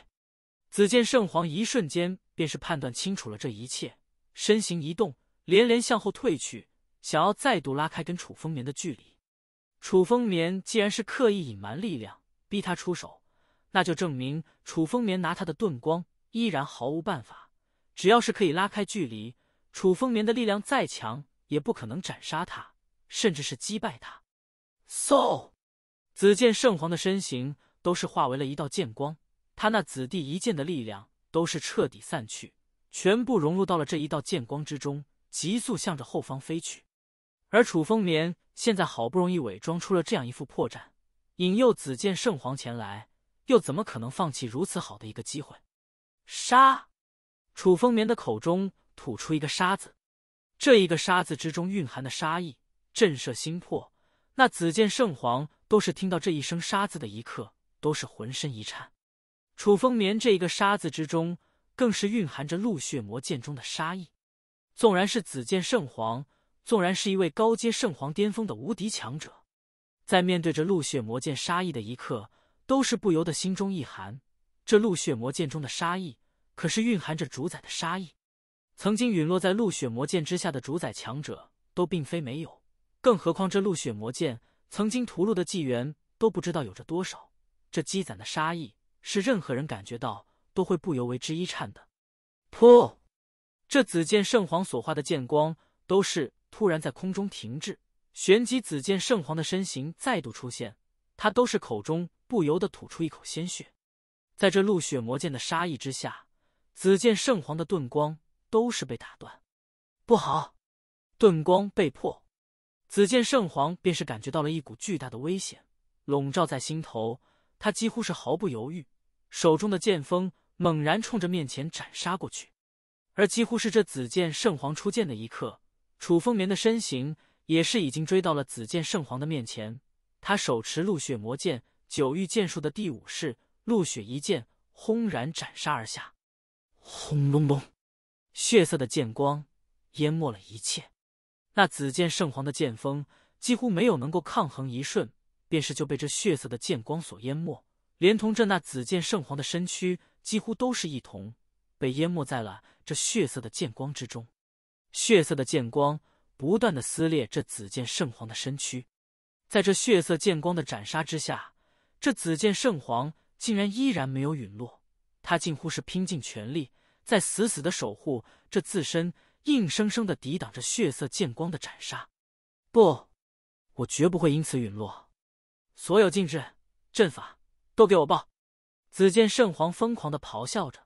只见圣皇一瞬间便是判断清楚了这一切，身形一动，连连向后退去，想要再度拉开跟楚风眠的距离。楚风眠既然是刻意隐瞒力量，逼他出手，那就证明楚风眠拿他的盾光依然毫无办法。只要是可以拉开距离，楚风眠的力量再强，也不可能斩杀他，甚至是击败他。嗖！子剑圣皇的身形都是化为了一道剑光，他那子弟一剑的力量都是彻底散去，全部融入到了这一道剑光之中，急速向着后方飞去。而楚风眠。现在好不容易伪装出了这样一副破绽，引诱子剑圣皇前来，又怎么可能放弃如此好的一个机会？杀！楚风眠的口中吐出一个“杀”字，这一个“杀”字之中蕴含的杀意，震慑心魄。那子剑圣皇都是听到这一声“杀”字的一刻，都是浑身一颤。楚风眠这一个“杀”字之中，更是蕴含着陆血魔剑中的杀意，纵然是子剑圣皇。纵然是一位高阶圣皇巅峰的无敌强者，在面对着陆血魔剑杀意的一刻，都是不由得心中一寒。这陆血魔剑中的杀意，可是蕴含着主宰的杀意。曾经陨落在陆血魔剑之下的主宰强者，都并非没有。更何况这陆血魔剑曾经屠戮的纪元，都不知道有着多少。这积攒的杀意，是任何人感觉到都会不由为之一颤的。噗！这紫剑圣皇所化的剑光，都是。突然在空中停滞，旋即子剑圣皇的身形再度出现，他都是口中不由得吐出一口鲜血。在这陆雪魔剑的杀意之下，子剑圣皇的盾光都是被打断。不好，盾光被破，子剑圣皇便是感觉到了一股巨大的危险笼罩在心头，他几乎是毫不犹豫，手中的剑锋猛然冲着面前斩杀过去。而几乎是这子剑圣皇出剑的一刻。楚风眠的身形也是已经追到了紫剑圣皇的面前，他手持陆雪魔剑，九域剑术的第五式“陆雪一剑”轰然斩杀而下。轰隆隆，血色的剑光淹没了一切。那紫剑圣皇的剑锋几乎没有能够抗衡一瞬，便是就被这血色的剑光所淹没，连同这那紫剑圣皇的身躯几乎都是一同被淹没在了这血色的剑光之中。血色的剑光不断的撕裂这紫剑圣皇的身躯，在这血色剑光的斩杀之下，这紫剑圣皇竟然依然没有陨落。他近乎是拼尽全力，在死死的守护这自身，硬生生的抵挡着血色剑光的斩杀。不，我绝不会因此陨落！所有禁制阵法都给我爆！紫剑圣皇疯狂的咆哮着。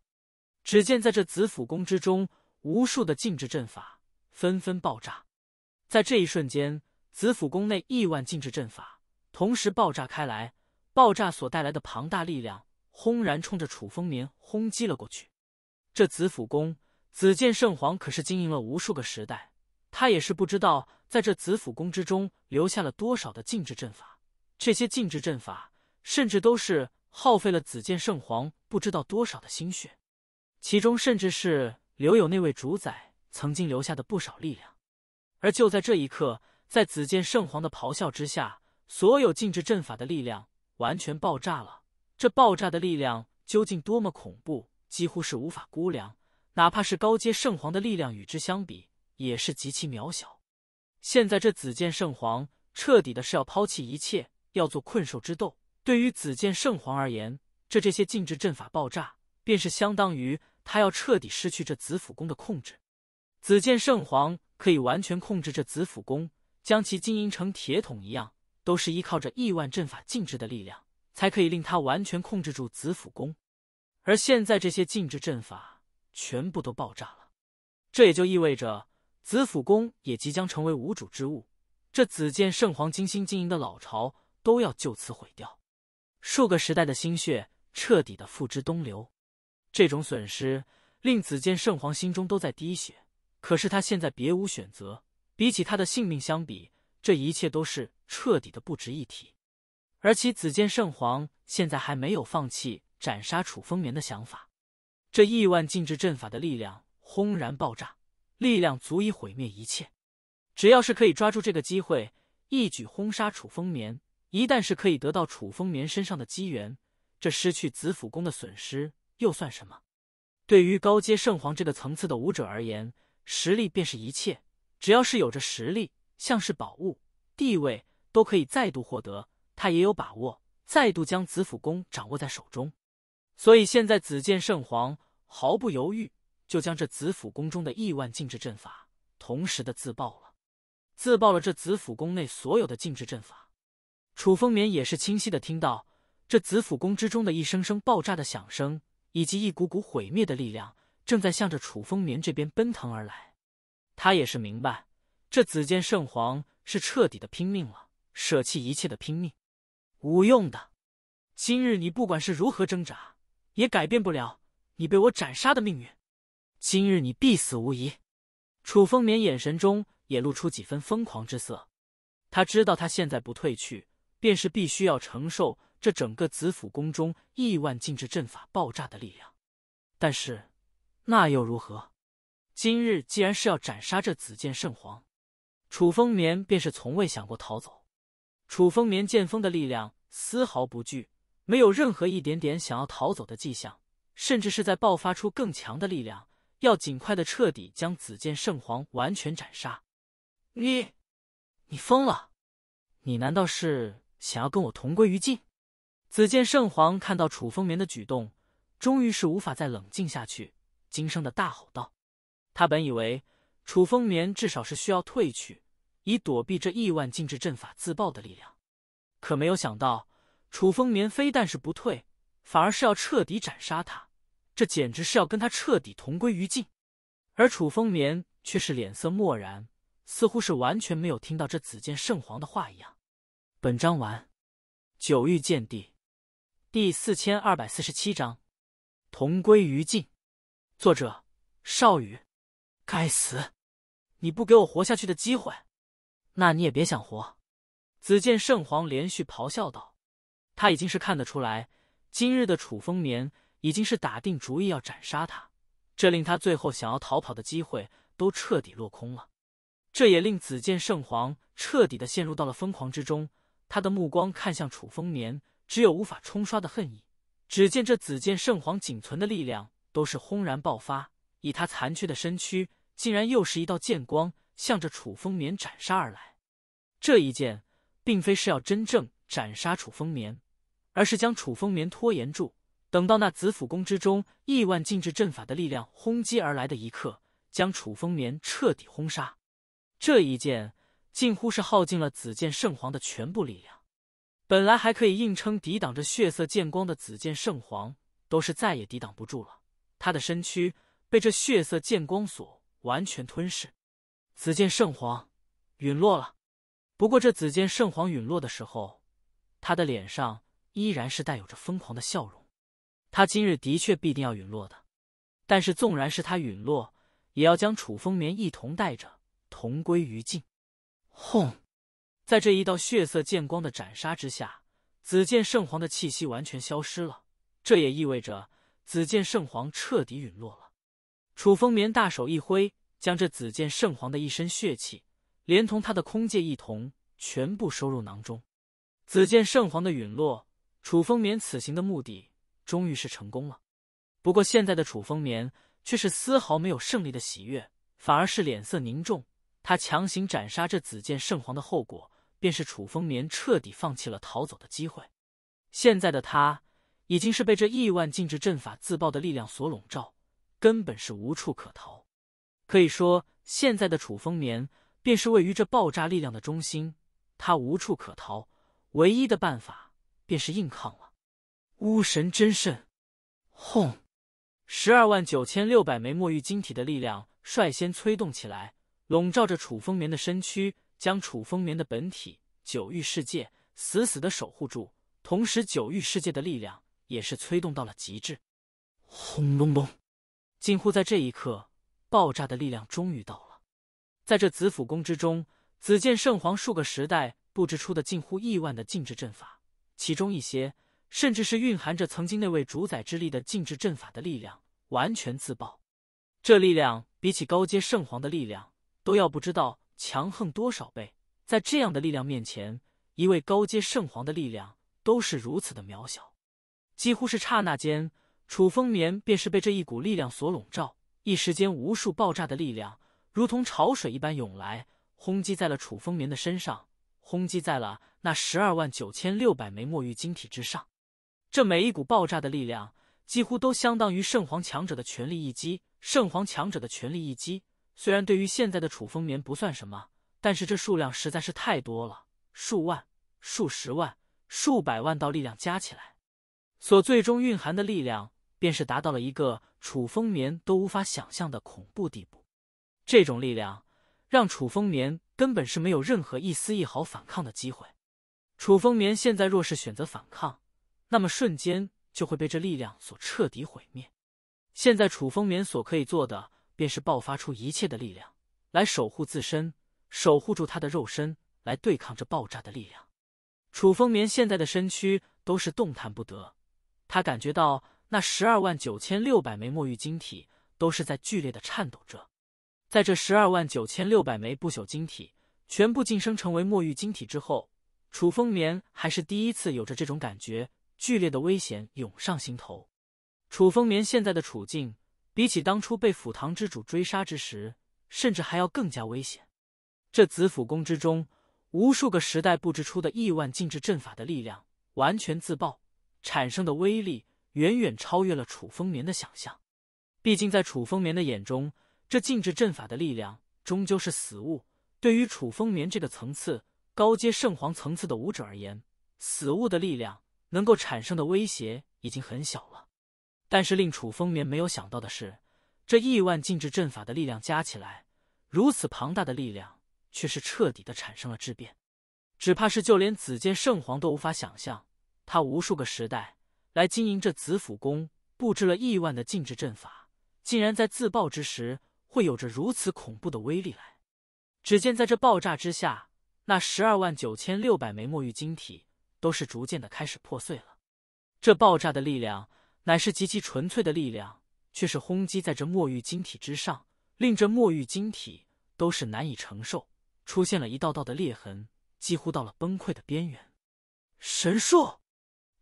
只见在这紫府宫之中。无数的禁制阵法纷纷爆炸，在这一瞬间，紫府宫内亿万禁制阵法同时爆炸开来。爆炸所带来的庞大力量轰然冲着楚风眠轰击了过去。这紫府宫，紫剑圣皇可是经营了无数个时代，他也是不知道在这紫府宫之中留下了多少的禁制阵法。这些禁制阵法，甚至都是耗费了紫剑圣皇不知道多少的心血，其中甚至是。留有那位主宰曾经留下的不少力量，而就在这一刻，在紫剑圣皇的咆哮之下，所有禁制阵法的力量完全爆炸了。这爆炸的力量究竟多么恐怖，几乎是无法估量。哪怕是高阶圣皇的力量与之相比，也是极其渺小。现在这紫剑圣皇彻底的是要抛弃一切，要做困兽之斗。对于紫剑圣皇而言，这这些禁制阵法爆炸，便是相当于。他要彻底失去这紫府宫的控制，紫剑圣皇可以完全控制这紫府宫，将其经营成铁桶一样，都是依靠着亿万阵法禁制的力量，才可以令他完全控制住紫府宫。而现在这些禁制阵法全部都爆炸了，这也就意味着紫府宫也即将成为无主之物，这紫剑圣皇精心经营的老巢都要就此毁掉，数个时代的心血彻底的付之东流。这种损失令子建圣皇心中都在滴血，可是他现在别无选择。比起他的性命相比，这一切都是彻底的不值一提。而且子建圣皇现在还没有放弃斩杀楚风眠的想法。这亿万禁制阵法的力量轰然爆炸，力量足以毁灭一切。只要是可以抓住这个机会，一举轰杀楚风眠，一旦是可以得到楚风眠身上的机缘，这失去紫府宫的损失。又算什么？对于高阶圣皇这个层次的武者而言，实力便是一切。只要是有着实力，像是宝物、地位，都可以再度获得。他也有把握再度将紫府宫掌握在手中。所以现在，紫剑圣皇毫不犹豫就将这紫府宫中的亿万禁制阵法同时的自爆了。自爆了这紫府宫内所有的禁制阵法。楚风眠也是清晰的听到这紫府宫之中的一声声爆炸的响声。以及一股股毁灭的力量正在向着楚风眠这边奔腾而来，他也是明白，这紫剑圣皇是彻底的拼命了，舍弃一切的拼命。无用的，今日你不管是如何挣扎，也改变不了你被我斩杀的命运。今日你必死无疑。楚风眠眼神中也露出几分疯狂之色，他知道他现在不退去，便是必须要承受。这整个紫府宫中亿万禁制阵法爆炸的力量，但是那又如何？今日既然是要斩杀这紫剑圣皇，楚风眠便是从未想过逃走。楚风眠剑锋的力量丝毫不惧，没有任何一点点想要逃走的迹象，甚至是在爆发出更强的力量，要尽快的彻底将紫剑圣皇完全斩杀。你，你疯了？你难道是想要跟我同归于尽？子建圣皇看到楚风眠的举动，终于是无法再冷静下去，惊声的大吼道：“他本以为楚风眠至少是需要退去，以躲避这亿万禁制阵法自爆的力量，可没有想到楚风眠非但是不退，反而是要彻底斩杀他，这简直是要跟他彻底同归于尽。”而楚风眠却是脸色漠然，似乎是完全没有听到这子建圣皇的话一样。本章完。九域剑帝。第四千二百四十七章同归于尽。作者：少羽。该死！你不给我活下去的机会，那你也别想活！子建圣皇连续咆哮道：“他已经是看得出来，今日的楚风眠已经是打定主意要斩杀他，这令他最后想要逃跑的机会都彻底落空了。这也令子建圣皇彻底的陷入到了疯狂之中。他的目光看向楚风眠。”只有无法冲刷的恨意。只见这紫剑圣皇仅存的力量都是轰然爆发，以他残缺的身躯，竟然又是一道剑光向着楚风眠斩杀而来。这一剑并非是要真正斩杀楚风眠，而是将楚风眠拖延住，等到那紫府宫之中亿万禁制阵法的力量轰击而来的一刻，将楚风眠彻底轰杀。这一剑近乎是耗尽了紫剑圣皇的全部力量。本来还可以硬撑抵挡着血色剑光的紫剑圣皇，都是再也抵挡不住了。他的身躯被这血色剑光所完全吞噬，紫剑圣皇陨落了。不过这紫剑圣皇陨落的时候，他的脸上依然是带有着疯狂的笑容。他今日的确必定要陨落的，但是纵然是他陨落，也要将楚风眠一同带着，同归于尽。轰！在这一道血色剑光的斩杀之下，紫剑圣皇的气息完全消失了。这也意味着紫剑圣皇彻底陨落了。楚风眠大手一挥，将这紫剑圣皇的一身血气，连同他的空界一同全部收入囊中。紫剑圣皇的陨落，楚风眠此行的目的终于是成功了。不过，现在的楚风眠却是丝毫没有胜利的喜悦，反而是脸色凝重。他强行斩杀这紫剑圣皇的后果。便是楚风眠彻底放弃了逃走的机会，现在的他已经是被这亿万禁制阵法自爆的力量所笼罩，根本是无处可逃。可以说，现在的楚风眠便是位于这爆炸力量的中心，他无处可逃，唯一的办法便是硬抗了。巫神真身，轰！十二万九千六百枚墨玉晶体的力量率先催动起来，笼罩着楚风眠的身躯。将楚风眠的本体九域世界死死的守护住，同时九域世界的力量也是催动到了极致。轰隆隆！近乎在这一刻，爆炸的力量终于到了。在这紫府宫之中，紫剑圣皇数个时代布置出的近乎亿万的禁制阵法，其中一些甚至是蕴含着曾经那位主宰之力的禁制阵法的力量，完全自爆。这力量比起高阶圣皇的力量都要不知道。强横多少倍？在这样的力量面前，一位高阶圣皇的力量都是如此的渺小。几乎是刹那间，楚风眠便是被这一股力量所笼罩。一时间，无数爆炸的力量如同潮水一般涌来，轰击在了楚风眠的身上，轰击在了那十二万九千六百枚墨玉晶体之上。这每一股爆炸的力量，几乎都相当于圣皇强者的全力一击。圣皇强者的全力一击。虽然对于现在的楚风眠不算什么，但是这数量实在是太多了，数万、数十万、数百万道力量加起来，所最终蕴含的力量，便是达到了一个楚风眠都无法想象的恐怖地步。这种力量让楚风眠根本是没有任何一丝一毫反抗的机会。楚风眠现在若是选择反抗，那么瞬间就会被这力量所彻底毁灭。现在楚风眠所可以做的。便是爆发出一切的力量来守护自身，守护住他的肉身，来对抗这爆炸的力量。楚风眠现在的身躯都是动弹不得，他感觉到那十二万九千六百枚墨玉晶体都是在剧烈的颤抖着。在这十二万九千六百枚不朽晶体全部晋升成为墨玉晶体之后，楚风眠还是第一次有着这种感觉，剧烈的危险涌上心头。楚风眠现在的处境。比起当初被府堂之主追杀之时，甚至还要更加危险。这紫府宫之中，无数个时代布置出的亿万禁制阵法的力量完全自爆，产生的威力远远超越了楚风眠的想象。毕竟，在楚风眠的眼中，这禁制阵法的力量终究是死物。对于楚风眠这个层次高阶圣皇层次的武者而言，死物的力量能够产生的威胁已经很小了。但是令楚风眠没有想到的是，这亿万禁制阵法的力量加起来，如此庞大的力量却是彻底的产生了质变，只怕是就连紫剑圣皇都无法想象，他无数个时代来经营这紫府宫，布置了亿万的禁制阵法，竟然在自爆之时会有着如此恐怖的威力来。只见在这爆炸之下，那十二万九千六百枚墨玉晶体都是逐渐的开始破碎了，这爆炸的力量。乃是极其纯粹的力量，却是轰击在这墨玉晶体之上，令这墨玉晶体都是难以承受，出现了一道道的裂痕，几乎到了崩溃的边缘。神树，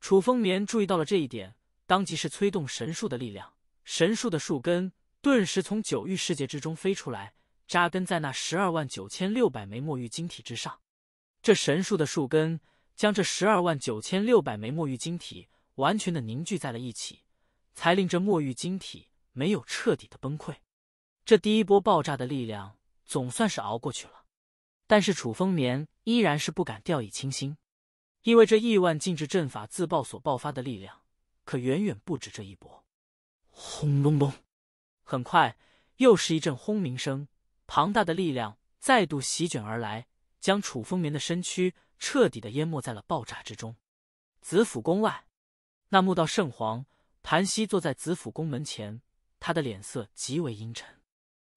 楚风眠注意到了这一点，当即是催动神树的力量，神树的树根顿时从九域世界之中飞出来，扎根在那十二万九千六百枚墨玉晶体之上。这神树的树根将这十二万九千六百枚墨玉晶体。完全的凝聚在了一起，才令这墨玉晶体没有彻底的崩溃。这第一波爆炸的力量总算是熬过去了，但是楚风眠依然是不敢掉以轻心，因为这亿万禁制阵法自爆所爆发的力量可远远不止这一波。轰隆隆！很快又是一阵轰鸣声，庞大的力量再度席卷而来，将楚风眠的身躯彻底的淹没在了爆炸之中。紫府宫外。那墓道圣皇盘膝坐在紫府宫门前，他的脸色极为阴沉。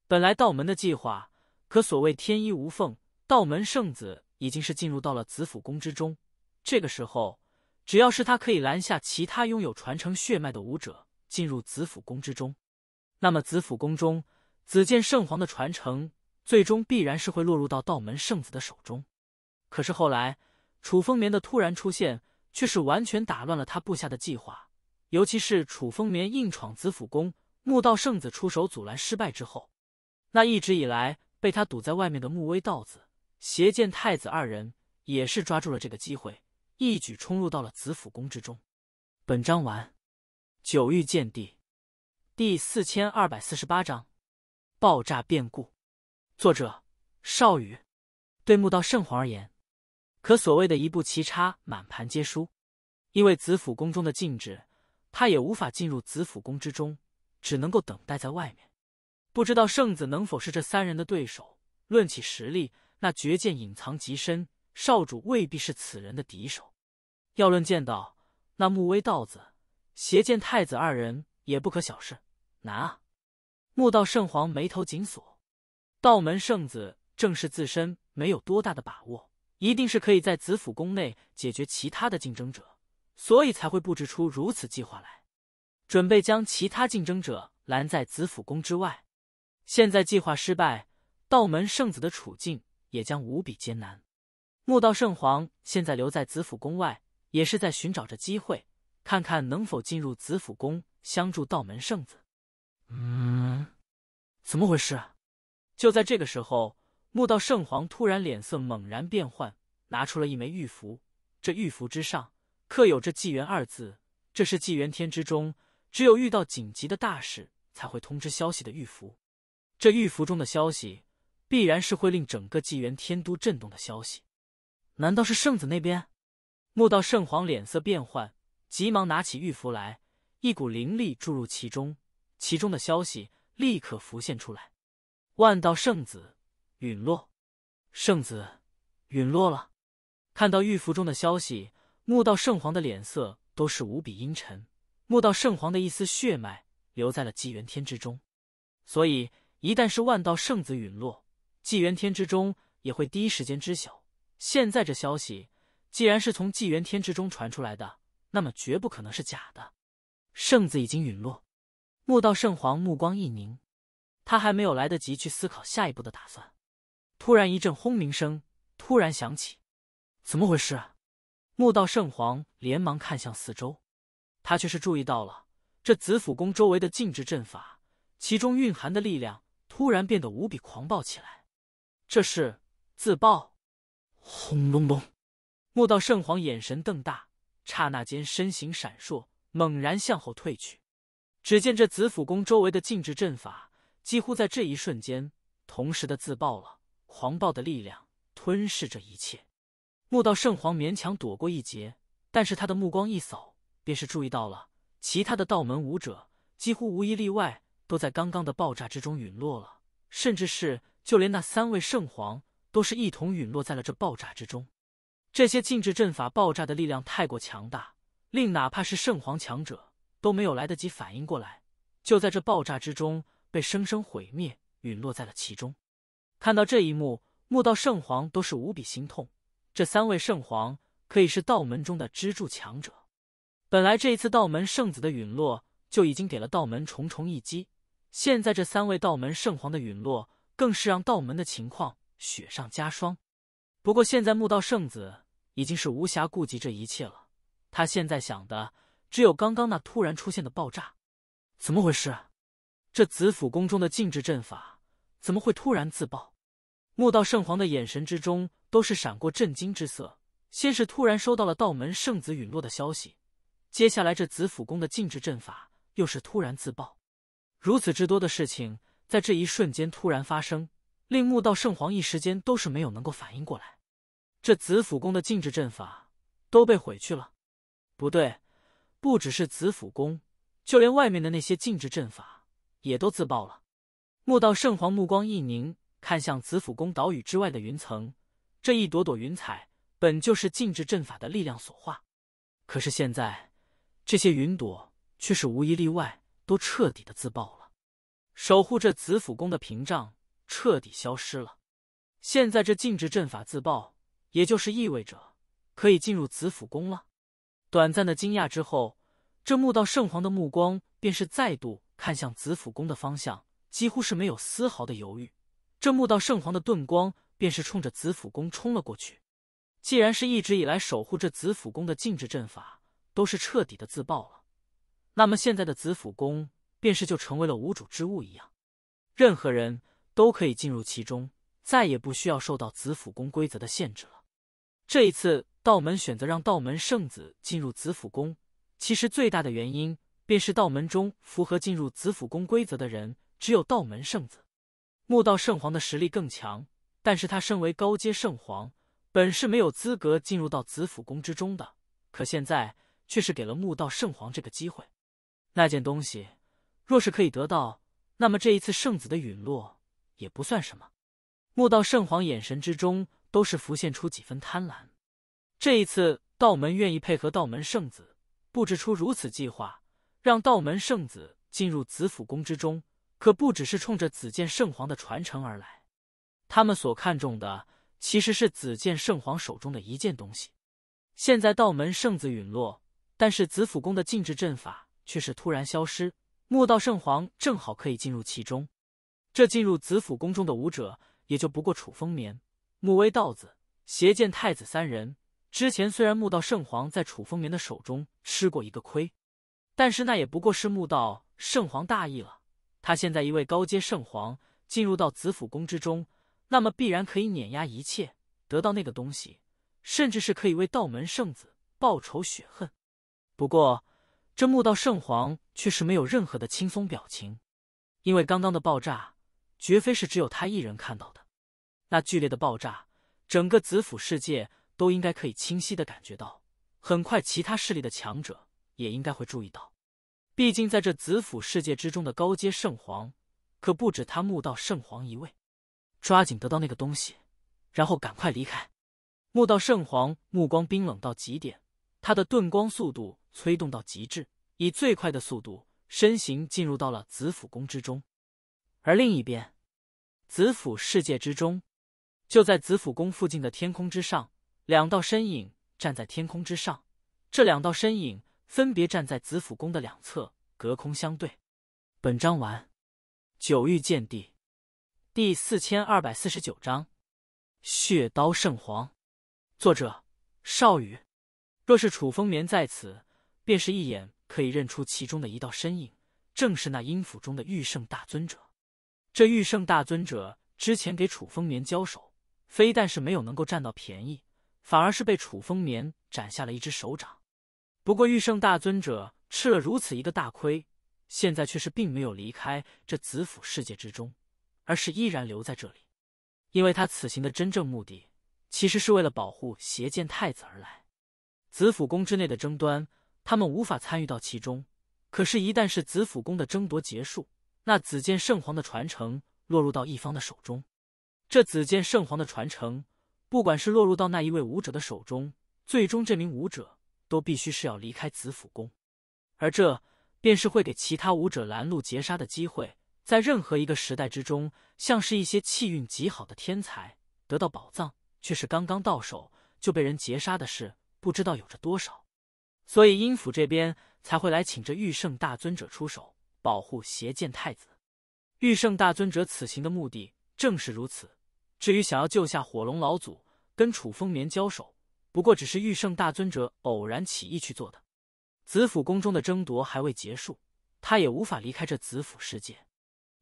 本来道门的计划，可所谓天衣无缝，道门圣子已经是进入到了紫府宫之中。这个时候，只要是他可以拦下其他拥有传承血脉的武者进入紫府宫之中，那么紫府宫中紫剑圣皇的传承，最终必然是会落入到道门圣子的手中。可是后来，楚风眠的突然出现。却是完全打乱了他部下的计划，尤其是楚风眠硬闯紫府宫，木道圣子出手阻拦失败之后，那一直以来被他堵在外面的木威道子、邪剑太子二人，也是抓住了这个机会，一举冲入到了紫府宫之中。本章完。九域剑帝第四千二百四十八章爆炸变故。作者：少宇。对木道圣皇而言。可所谓的一步棋差，满盘皆输。因为子府宫中的禁制，他也无法进入子府宫之中，只能够等待在外面。不知道圣子能否是这三人的对手？论起实力，那绝剑隐藏极深，少主未必是此人的敌手。要论剑道，那木威道子、邪剑太子二人也不可小视。难啊！木道圣皇眉头紧锁，道门圣子正是自身没有多大的把握。一定是可以在紫府宫内解决其他的竞争者，所以才会布置出如此计划来，准备将其他竞争者拦在紫府宫之外。现在计划失败，道门圣子的处境也将无比艰难。木道圣皇现在留在紫府宫外，也是在寻找着机会，看看能否进入紫府宫相助道门圣子。嗯，怎么回事？就在这个时候。木道圣皇突然脸色猛然变换，拿出了一枚玉符。这玉符之上刻有着“纪元”二字，这是纪元天之中只有遇到紧急的大事才会通知消息的玉符。这玉符中的消息必然是会令整个纪元天都震动的消息。难道是圣子那边？木道圣皇脸色变幻，急忙拿起玉符来，一股灵力注入其中，其中的消息立刻浮现出来。万道圣子。陨落，圣子陨落了。看到玉符中的消息，墓道圣皇的脸色都是无比阴沉。墓道圣皇的一丝血脉留在了纪元天之中，所以一旦是万道圣子陨落，纪元天之中也会第一时间知晓。现在这消息既然是从纪元天之中传出来的，那么绝不可能是假的。圣子已经陨落，墓道圣皇目光一凝，他还没有来得及去思考下一步的打算。突然一阵轰鸣声突然响起，怎么回事？墓道圣皇连忙看向四周，他却是注意到了这紫府宫周围的禁制阵法，其中蕴含的力量突然变得无比狂暴起来。这是自爆！轰隆隆！墓道圣皇眼神瞪大，刹那间身形闪烁，猛然向后退去。只见这紫府宫周围的禁制阵法几乎在这一瞬间同时的自爆了。狂暴的力量吞噬着一切，木道圣皇勉强躲过一劫，但是他的目光一扫，便是注意到了其他的道门武者几乎无一例外都在刚刚的爆炸之中陨落了，甚至是就连那三位圣皇都是一同陨落在了这爆炸之中。这些禁制阵法爆炸的力量太过强大，令哪怕是圣皇强者都没有来得及反应过来，就在这爆炸之中被生生毁灭，陨落在了其中。看到这一幕，墓道圣皇都是无比心痛。这三位圣皇可以是道门中的支柱强者，本来这一次道门圣子的陨落就已经给了道门重重一击，现在这三位道门圣皇的陨落更是让道门的情况雪上加霜。不过现在墓道圣子已经是无暇顾及这一切了，他现在想的只有刚刚那突然出现的爆炸，怎么回事？这紫府宫中的禁制阵法怎么会突然自爆？墓道圣皇的眼神之中都是闪过震惊之色。先是突然收到了道门圣子陨落的消息，接下来这紫府宫的禁制阵法又是突然自爆，如此之多的事情在这一瞬间突然发生，令墓道圣皇一时间都是没有能够反应过来。这紫府宫的禁制阵法都被毁去了？不对，不只是紫府宫，就连外面的那些禁制阵法也都自爆了。墓道圣皇目光一凝。看向紫府宫岛屿之外的云层，这一朵朵云彩本就是禁制阵法的力量所化，可是现在这些云朵却是无一例外都彻底的自爆了，守护这紫府宫的屏障彻底消失了。现在这禁制阵法自爆，也就是意味着可以进入紫府宫了。短暂的惊讶之后，这木道圣皇的目光便是再度看向紫府宫的方向，几乎是没有丝毫的犹豫。这木道圣皇的盾光便是冲着紫府宫冲了过去。既然是一直以来守护这紫府宫的禁制阵法都是彻底的自爆了，那么现在的紫府宫便是就成为了无主之物一样，任何人都可以进入其中，再也不需要受到紫府宫规则的限制了。这一次道门选择让道门圣子进入紫府宫，其实最大的原因便是道门中符合进入紫府宫规则的人只有道门圣子。木道圣皇的实力更强，但是他身为高阶圣皇，本是没有资格进入到紫府宫之中的。可现在却是给了木道圣皇这个机会。那件东西若是可以得到，那么这一次圣子的陨落也不算什么。木道圣皇眼神之中都是浮现出几分贪婪。这一次道门愿意配合道门圣子布置出如此计划，让道门圣子进入紫府宫之中。可不只是冲着紫剑圣皇的传承而来，他们所看重的其实是紫剑圣皇手中的一件东西。现在道门圣子陨落，但是紫府宫的禁制阵法却是突然消失，木道圣皇正好可以进入其中。这进入紫府宫中的武者也就不过楚风眠、穆威道子、邪剑太子三人。之前虽然木道圣皇在楚风眠的手中吃过一个亏，但是那也不过是木道圣皇大意了。他现在一位高阶圣皇进入到紫府宫之中，那么必然可以碾压一切，得到那个东西，甚至是可以为道门圣子报仇雪恨。不过，这木道圣皇却是没有任何的轻松表情，因为刚刚的爆炸绝非是只有他一人看到的，那剧烈的爆炸，整个紫府世界都应该可以清晰的感觉到，很快其他势力的强者也应该会注意到。毕竟，在这紫府世界之中的高阶圣皇，可不止他墓道圣皇一位。抓紧得到那个东西，然后赶快离开。墓道圣皇目光冰冷到极点，他的遁光速度催动到极致，以最快的速度，身形进入到了紫府宫之中。而另一边，紫府世界之中，就在紫府宫附近的天空之上，两道身影站在天空之上。这两道身影。分别站在紫府宫的两侧，隔空相对。本章完。九域剑帝第四千二百四十九章：血刀圣皇。作者：少羽。若是楚风眠在此，便是一眼可以认出其中的一道身影，正是那阴府中的玉圣大尊者。这玉圣大尊者之前给楚风眠交手，非但是没有能够占到便宜，反而是被楚风眠斩下了一只手掌。不过，玉圣大尊者吃了如此一个大亏，现在却是并没有离开这紫府世界之中，而是依然留在这里。因为他此行的真正目的，其实是为了保护邪剑太子而来。紫府宫之内的争端，他们无法参与到其中。可是，一旦是紫府宫的争夺结束，那紫剑圣皇的传承落入到一方的手中，这紫剑圣皇的传承，不管是落入到那一位武者的手中，最终这名武者。都必须是要离开紫府宫，而这便是会给其他武者拦路劫杀的机会。在任何一个时代之中，像是一些气运极好的天才得到宝藏，却是刚刚到手就被人劫杀的事，不知道有着多少。所以阴府这边才会来请这玉圣大尊者出手保护邪剑太子。玉圣大尊者此行的目的正是如此。至于想要救下火龙老祖，跟楚风眠交手。不过，只是玉圣大尊者偶然起意去做的。紫府宫中的争夺还未结束，他也无法离开这紫府世界。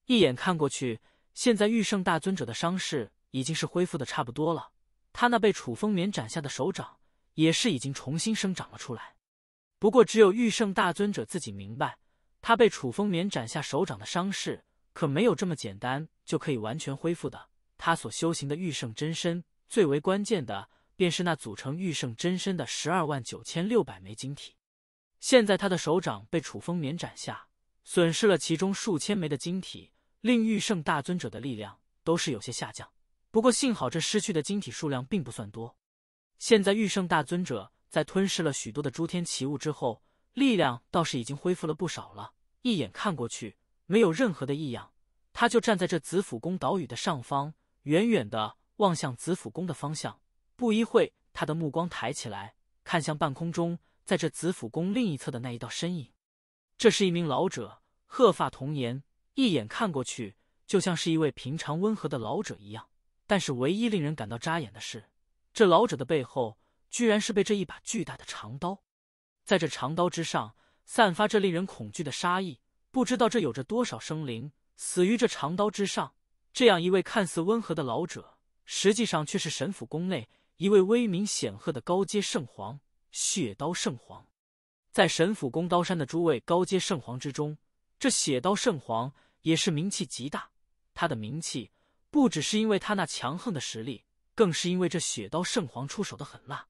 一眼看过去，现在玉圣大尊者的伤势已经是恢复的差不多了，他那被楚风眠斩下的手掌也是已经重新生长了出来。不过，只有玉圣大尊者自己明白，他被楚风眠斩下手掌的伤势可没有这么简单就可以完全恢复的。他所修行的玉圣真身，最为关键的。便是那组成玉圣真身的十二万九千六百枚晶体，现在他的手掌被楚风眠斩下，损失了其中数千枚的晶体，令玉圣大尊者的力量都是有些下降。不过幸好这失去的晶体数量并不算多。现在玉圣大尊者在吞噬了许多的诸天奇物之后，力量倒是已经恢复了不少了。一眼看过去，没有任何的异样，他就站在这紫府宫岛屿的上方，远远的望向紫府宫的方向。不一会，他的目光抬起来，看向半空中，在这紫府宫另一侧的那一道身影。这是一名老者，鹤发童颜，一眼看过去，就像是一位平常温和的老者一样。但是，唯一令人感到扎眼的是，这老者的背后居然是被这一把巨大的长刀。在这长刀之上，散发着令人恐惧的杀意。不知道这有着多少生灵死于这长刀之上。这样一位看似温和的老者，实际上却是神府宫内。一位威名显赫的高阶圣皇——血刀圣皇，在神府宫刀山的诸位高阶圣皇之中，这血刀圣皇也是名气极大。他的名气不只是因为他那强横的实力，更是因为这血刀圣皇出手的狠辣。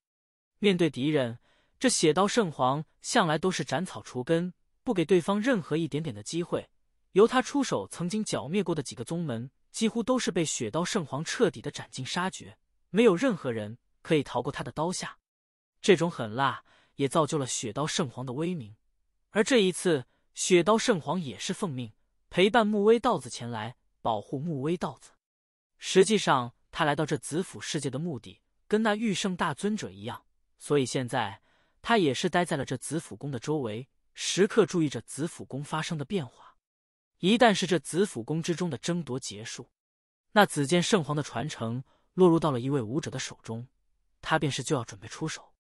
面对敌人，这血刀圣皇向来都是斩草除根，不给对方任何一点点的机会。由他出手，曾经剿灭过的几个宗门，几乎都是被血刀圣皇彻底的斩尽杀绝。没有任何人可以逃过他的刀下，这种狠辣也造就了雪刀圣皇的威名。而这一次，雪刀圣皇也是奉命陪伴木威道子前来保护木威道子。实际上，他来到这紫府世界的目的跟那玉圣大尊者一样，所以现在他也是待在了这紫府宫的周围，时刻注意着紫府宫发生的变化。一旦是这紫府宫之中的争夺结束，那紫剑圣皇的传承。落入到了一位武者的手中，他便是就要准备出手。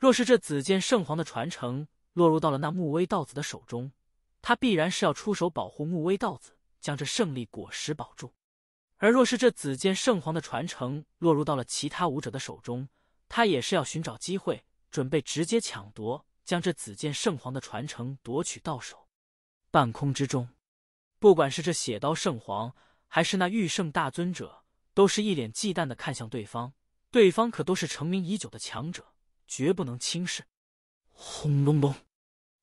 若是这紫剑圣皇的传承落入到了那木威道子的手中，他必然是要出手保护木威道子，将这胜利果实保住。而若是这紫剑圣皇的传承落入到了其他武者的手中，他也是要寻找机会，准备直接抢夺，将这紫剑圣皇的传承夺取到手。半空之中，不管是这血刀圣皇，还是那御圣大尊者。都是一脸忌惮的看向对方，对方可都是成名已久的强者，绝不能轻视。轰隆隆！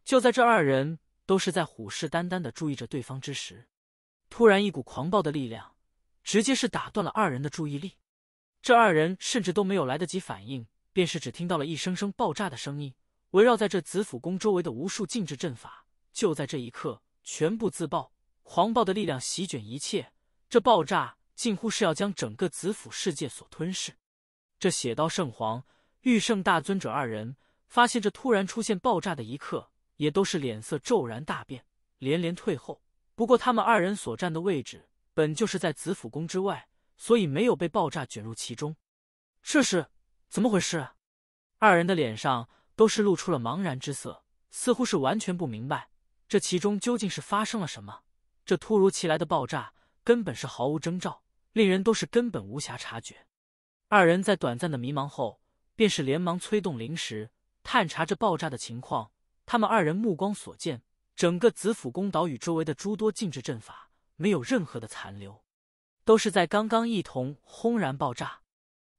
就在这二人都是在虎视眈眈的注意着对方之时，突然一股狂暴的力量，直接是打断了二人的注意力。这二人甚至都没有来得及反应，便是只听到了一声声爆炸的声音。围绕在这紫府宫周围的无数禁制阵法，就在这一刻全部自爆，狂暴的力量席卷一切。这爆炸。近乎是要将整个紫府世界所吞噬。这血刀圣皇、玉圣大尊者二人发现这突然出现爆炸的一刻，也都是脸色骤然大变，连连退后。不过他们二人所站的位置本就是在紫府宫之外，所以没有被爆炸卷入其中。这是怎么回事？二人的脸上都是露出了茫然之色，似乎是完全不明白这其中究竟是发生了什么。这突如其来的爆炸根本是毫无征兆。令人都是根本无暇察觉。二人在短暂的迷茫后，便是连忙催动灵石探查着爆炸的情况。他们二人目光所见，整个紫府宫岛屿周围的诸多禁制阵法没有任何的残留，都是在刚刚一同轰然爆炸。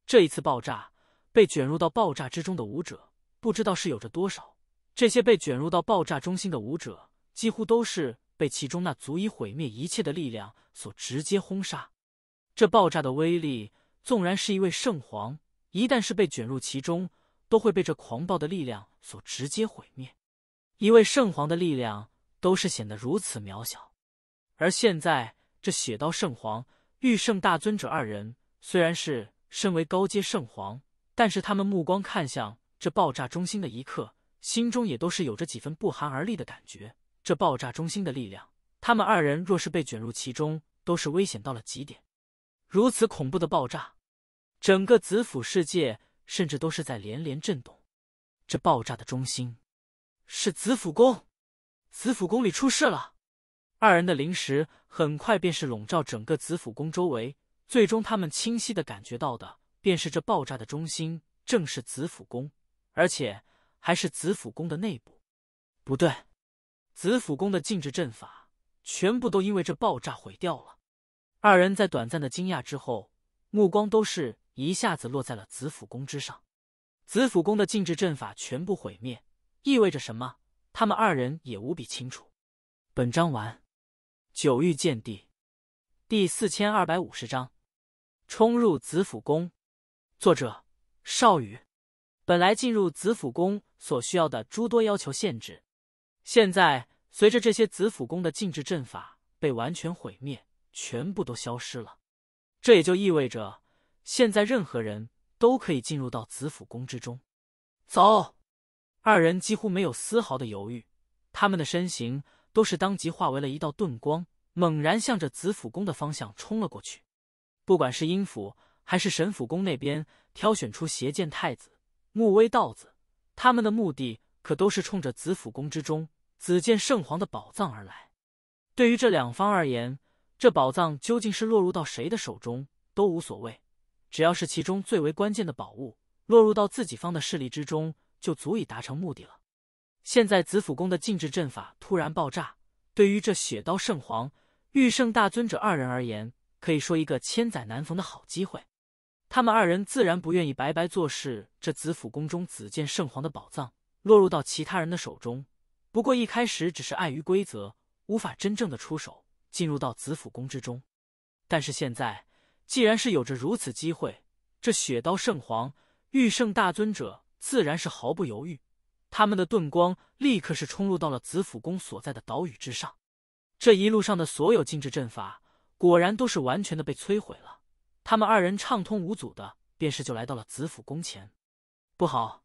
这一次爆炸被卷入到爆炸之中的武者，不知道是有着多少。这些被卷入到爆炸中心的武者，几乎都是被其中那足以毁灭一切的力量所直接轰杀。这爆炸的威力，纵然是一位圣皇，一旦是被卷入其中，都会被这狂暴的力量所直接毁灭。一位圣皇的力量都是显得如此渺小。而现在，这血刀圣皇、御圣大尊者二人虽然是身为高阶圣皇，但是他们目光看向这爆炸中心的一刻，心中也都是有着几分不寒而栗的感觉。这爆炸中心的力量，他们二人若是被卷入其中，都是危险到了极点。如此恐怖的爆炸，整个紫府世界甚至都是在连连震动。这爆炸的中心是紫府宫，紫府宫里出事了。二人的灵石很快便是笼罩整个紫府宫周围，最终他们清晰的感觉到的便是这爆炸的中心正是紫府宫，而且还是紫府宫的内部。不对，紫府宫的禁制阵法全部都因为这爆炸毁掉了。二人在短暂的惊讶之后，目光都是一下子落在了紫府宫之上。紫府宫的禁制阵法全部毁灭，意味着什么？他们二人也无比清楚。本章完。九域剑帝第四千二百五十章：冲入紫府宫。作者：少羽。本来进入紫府宫所需要的诸多要求限制，现在随着这些紫府宫的禁制阵法被完全毁灭。全部都消失了，这也就意味着，现在任何人都可以进入到紫府宫之中。走，二人几乎没有丝毫的犹豫，他们的身形都是当即化为了一道遁光，猛然向着紫府宫的方向冲了过去。不管是阴府还是神府宫那边挑选出邪剑太子、穆威道子，他们的目的可都是冲着紫府宫之中紫剑圣皇的宝藏而来。对于这两方而言。这宝藏究竟是落入到谁的手中都无所谓，只要是其中最为关键的宝物落入到自己方的势力之中，就足以达成目的了。现在紫府宫的禁制阵法突然爆炸，对于这血刀圣皇、玉圣大尊者二人而言，可以说一个千载难逢的好机会。他们二人自然不愿意白白做事，这紫府宫中紫剑圣皇的宝藏落入到其他人的手中。不过一开始只是碍于规则，无法真正的出手。进入到紫府宫之中，但是现在既然是有着如此机会，这雪刀圣皇、玉圣大尊者自然是毫不犹豫，他们的遁光立刻是冲入到了紫府宫所在的岛屿之上。这一路上的所有禁制阵法果然都是完全的被摧毁了，他们二人畅通无阻的便是就来到了紫府宫前。不好，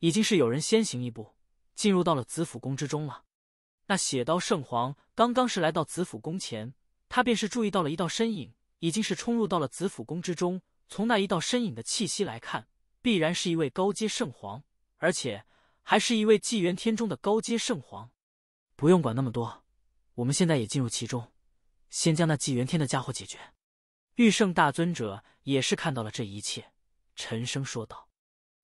已经是有人先行一步进入到了紫府宫之中了。那血刀圣皇刚刚是来到紫府宫前，他便是注意到了一道身影，已经是冲入到了紫府宫之中。从那一道身影的气息来看，必然是一位高阶圣皇，而且还是一位纪元天中的高阶圣皇。不用管那么多，我们现在也进入其中，先将那纪元天的家伙解决。玉圣大尊者也是看到了这一切，沉声说道：“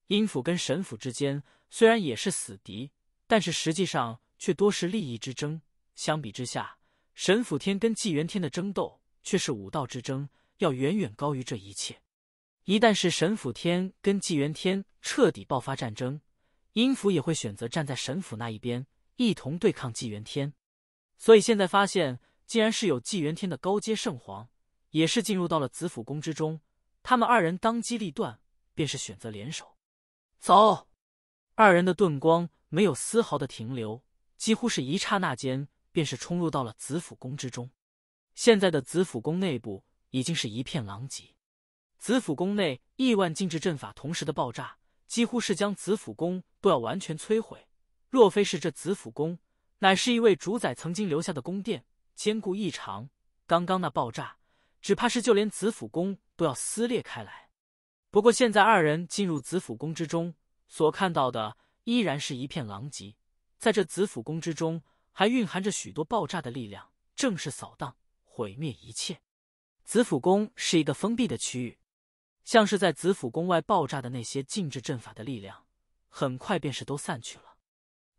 阴府跟神府之间虽然也是死敌，但是实际上……”却多是利益之争，相比之下，神府天跟纪元天的争斗却是武道之争，要远远高于这一切。一旦是神府天跟纪元天彻底爆发战争，阴府也会选择站在神府那一边，一同对抗纪元天。所以现在发现，既然是有纪元天的高阶圣皇，也是进入到了紫府宫之中。他们二人当机立断，便是选择联手。走，二人的遁光没有丝毫的停留。几乎是一刹那间，便是冲入到了紫府宫之中。现在的紫府宫内部已经是一片狼藉。紫府宫内亿万禁制阵法同时的爆炸，几乎是将紫府宫都要完全摧毁。若非是这紫府宫乃是一位主宰曾经留下的宫殿，坚固异常，刚刚那爆炸，只怕是就连紫府宫都要撕裂开来。不过现在二人进入紫府宫之中，所看到的依然是一片狼藉。在这紫府宫之中，还蕴含着许多爆炸的力量，正是扫荡、毁灭一切。紫府宫是一个封闭的区域，像是在紫府宫外爆炸的那些禁制阵法的力量，很快便是都散去了。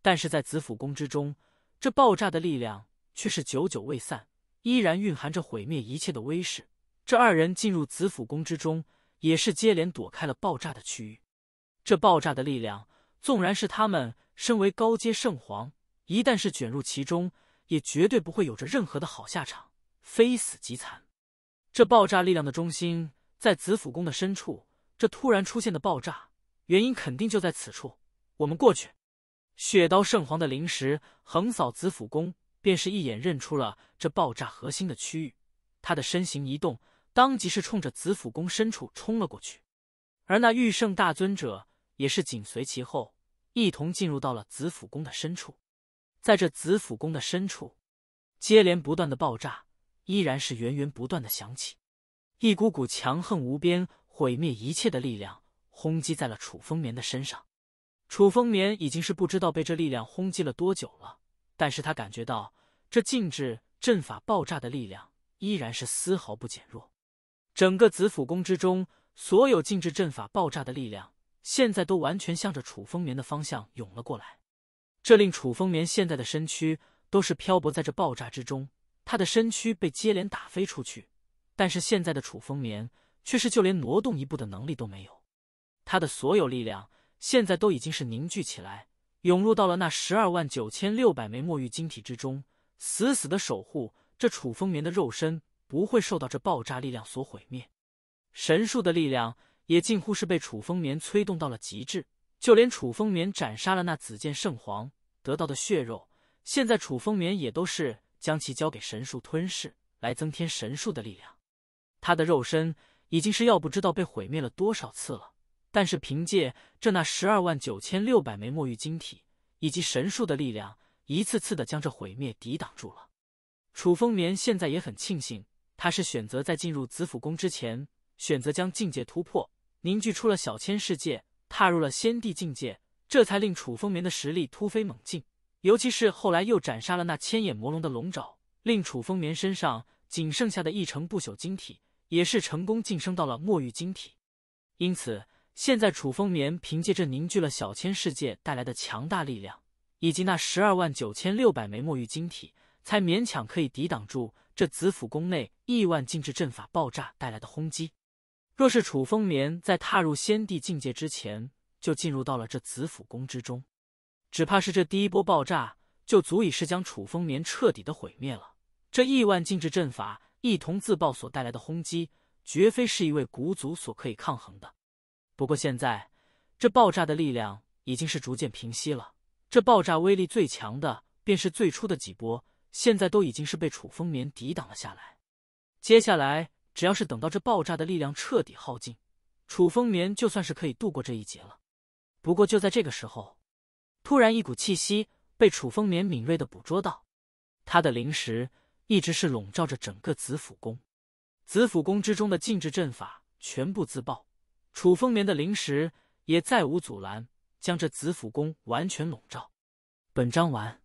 但是在紫府宫之中，这爆炸的力量却是久久未散，依然蕴含着毁灭一切的威势。这二人进入紫府宫之中，也是接连躲开了爆炸的区域。这爆炸的力量，纵然是他们。身为高阶圣皇，一旦是卷入其中，也绝对不会有着任何的好下场，非死即残。这爆炸力量的中心在紫府宫的深处，这突然出现的爆炸原因肯定就在此处。我们过去。血刀圣皇的灵石横扫紫府宫，便是一眼认出了这爆炸核心的区域。他的身形一动，当即是冲着紫府宫深处冲了过去。而那御圣大尊者也是紧随其后。一同进入到了紫府宫的深处，在这紫府宫的深处，接连不断的爆炸依然是源源不断的响起，一股股强横无边、毁灭一切的力量轰击在了楚风眠的身上。楚风眠已经是不知道被这力量轰击了多久了，但是他感觉到这禁制阵法爆炸的力量依然是丝毫不减弱。整个紫府宫之中，所有禁制阵法爆炸的力量。现在都完全向着楚风眠的方向涌了过来，这令楚风眠现在的身躯都是漂泊在这爆炸之中，他的身躯被接连打飞出去，但是现在的楚风眠却是就连挪动一步的能力都没有，他的所有力量现在都已经是凝聚起来，涌入到了那十二万九千六百枚墨玉晶体之中，死死的守护这楚风眠的肉身不会受到这爆炸力量所毁灭，神树的力量。也近乎是被楚风眠催动到了极致，就连楚风眠斩杀了那紫剑圣皇得到的血肉，现在楚风眠也都是将其交给神树吞噬，来增添神树的力量。他的肉身已经是要不知道被毁灭了多少次了，但是凭借这那十二万九千六百枚墨玉晶体以及神树的力量，一次次的将这毁灭抵挡住了。楚风眠现在也很庆幸，他是选择在进入紫府宫之前，选择将境界突破。凝聚出了小千世界，踏入了仙帝境界，这才令楚风眠的实力突飞猛进。尤其是后来又斩杀了那千眼魔龙的龙爪，令楚风眠身上仅剩下的一成不朽晶体，也是成功晋升到了墨玉晶体。因此，现在楚风眠凭借着凝聚了小千世界带来的强大力量，以及那十二万九千六百枚墨玉晶体，才勉强可以抵挡住这紫府宫内亿万禁制阵法爆炸带来的轰击。若是楚风眠在踏入先帝境界之前就进入到了这紫府宫之中，只怕是这第一波爆炸就足以是将楚风眠彻底的毁灭了。这亿万禁制阵法一同自爆所带来的轰击，绝非是一位古族所可以抗衡的。不过现在，这爆炸的力量已经是逐渐平息了。这爆炸威力最强的便是最初的几波，现在都已经是被楚风眠抵挡了下来。接下来。只要是等到这爆炸的力量彻底耗尽，楚风眠就算是可以度过这一劫了。不过就在这个时候，突然一股气息被楚风眠敏锐的捕捉到，他的灵石一直是笼罩着整个紫府宫，紫府宫之中的禁制阵法全部自爆，楚风眠的灵石也再无阻拦，将这紫府宫完全笼罩。本章完。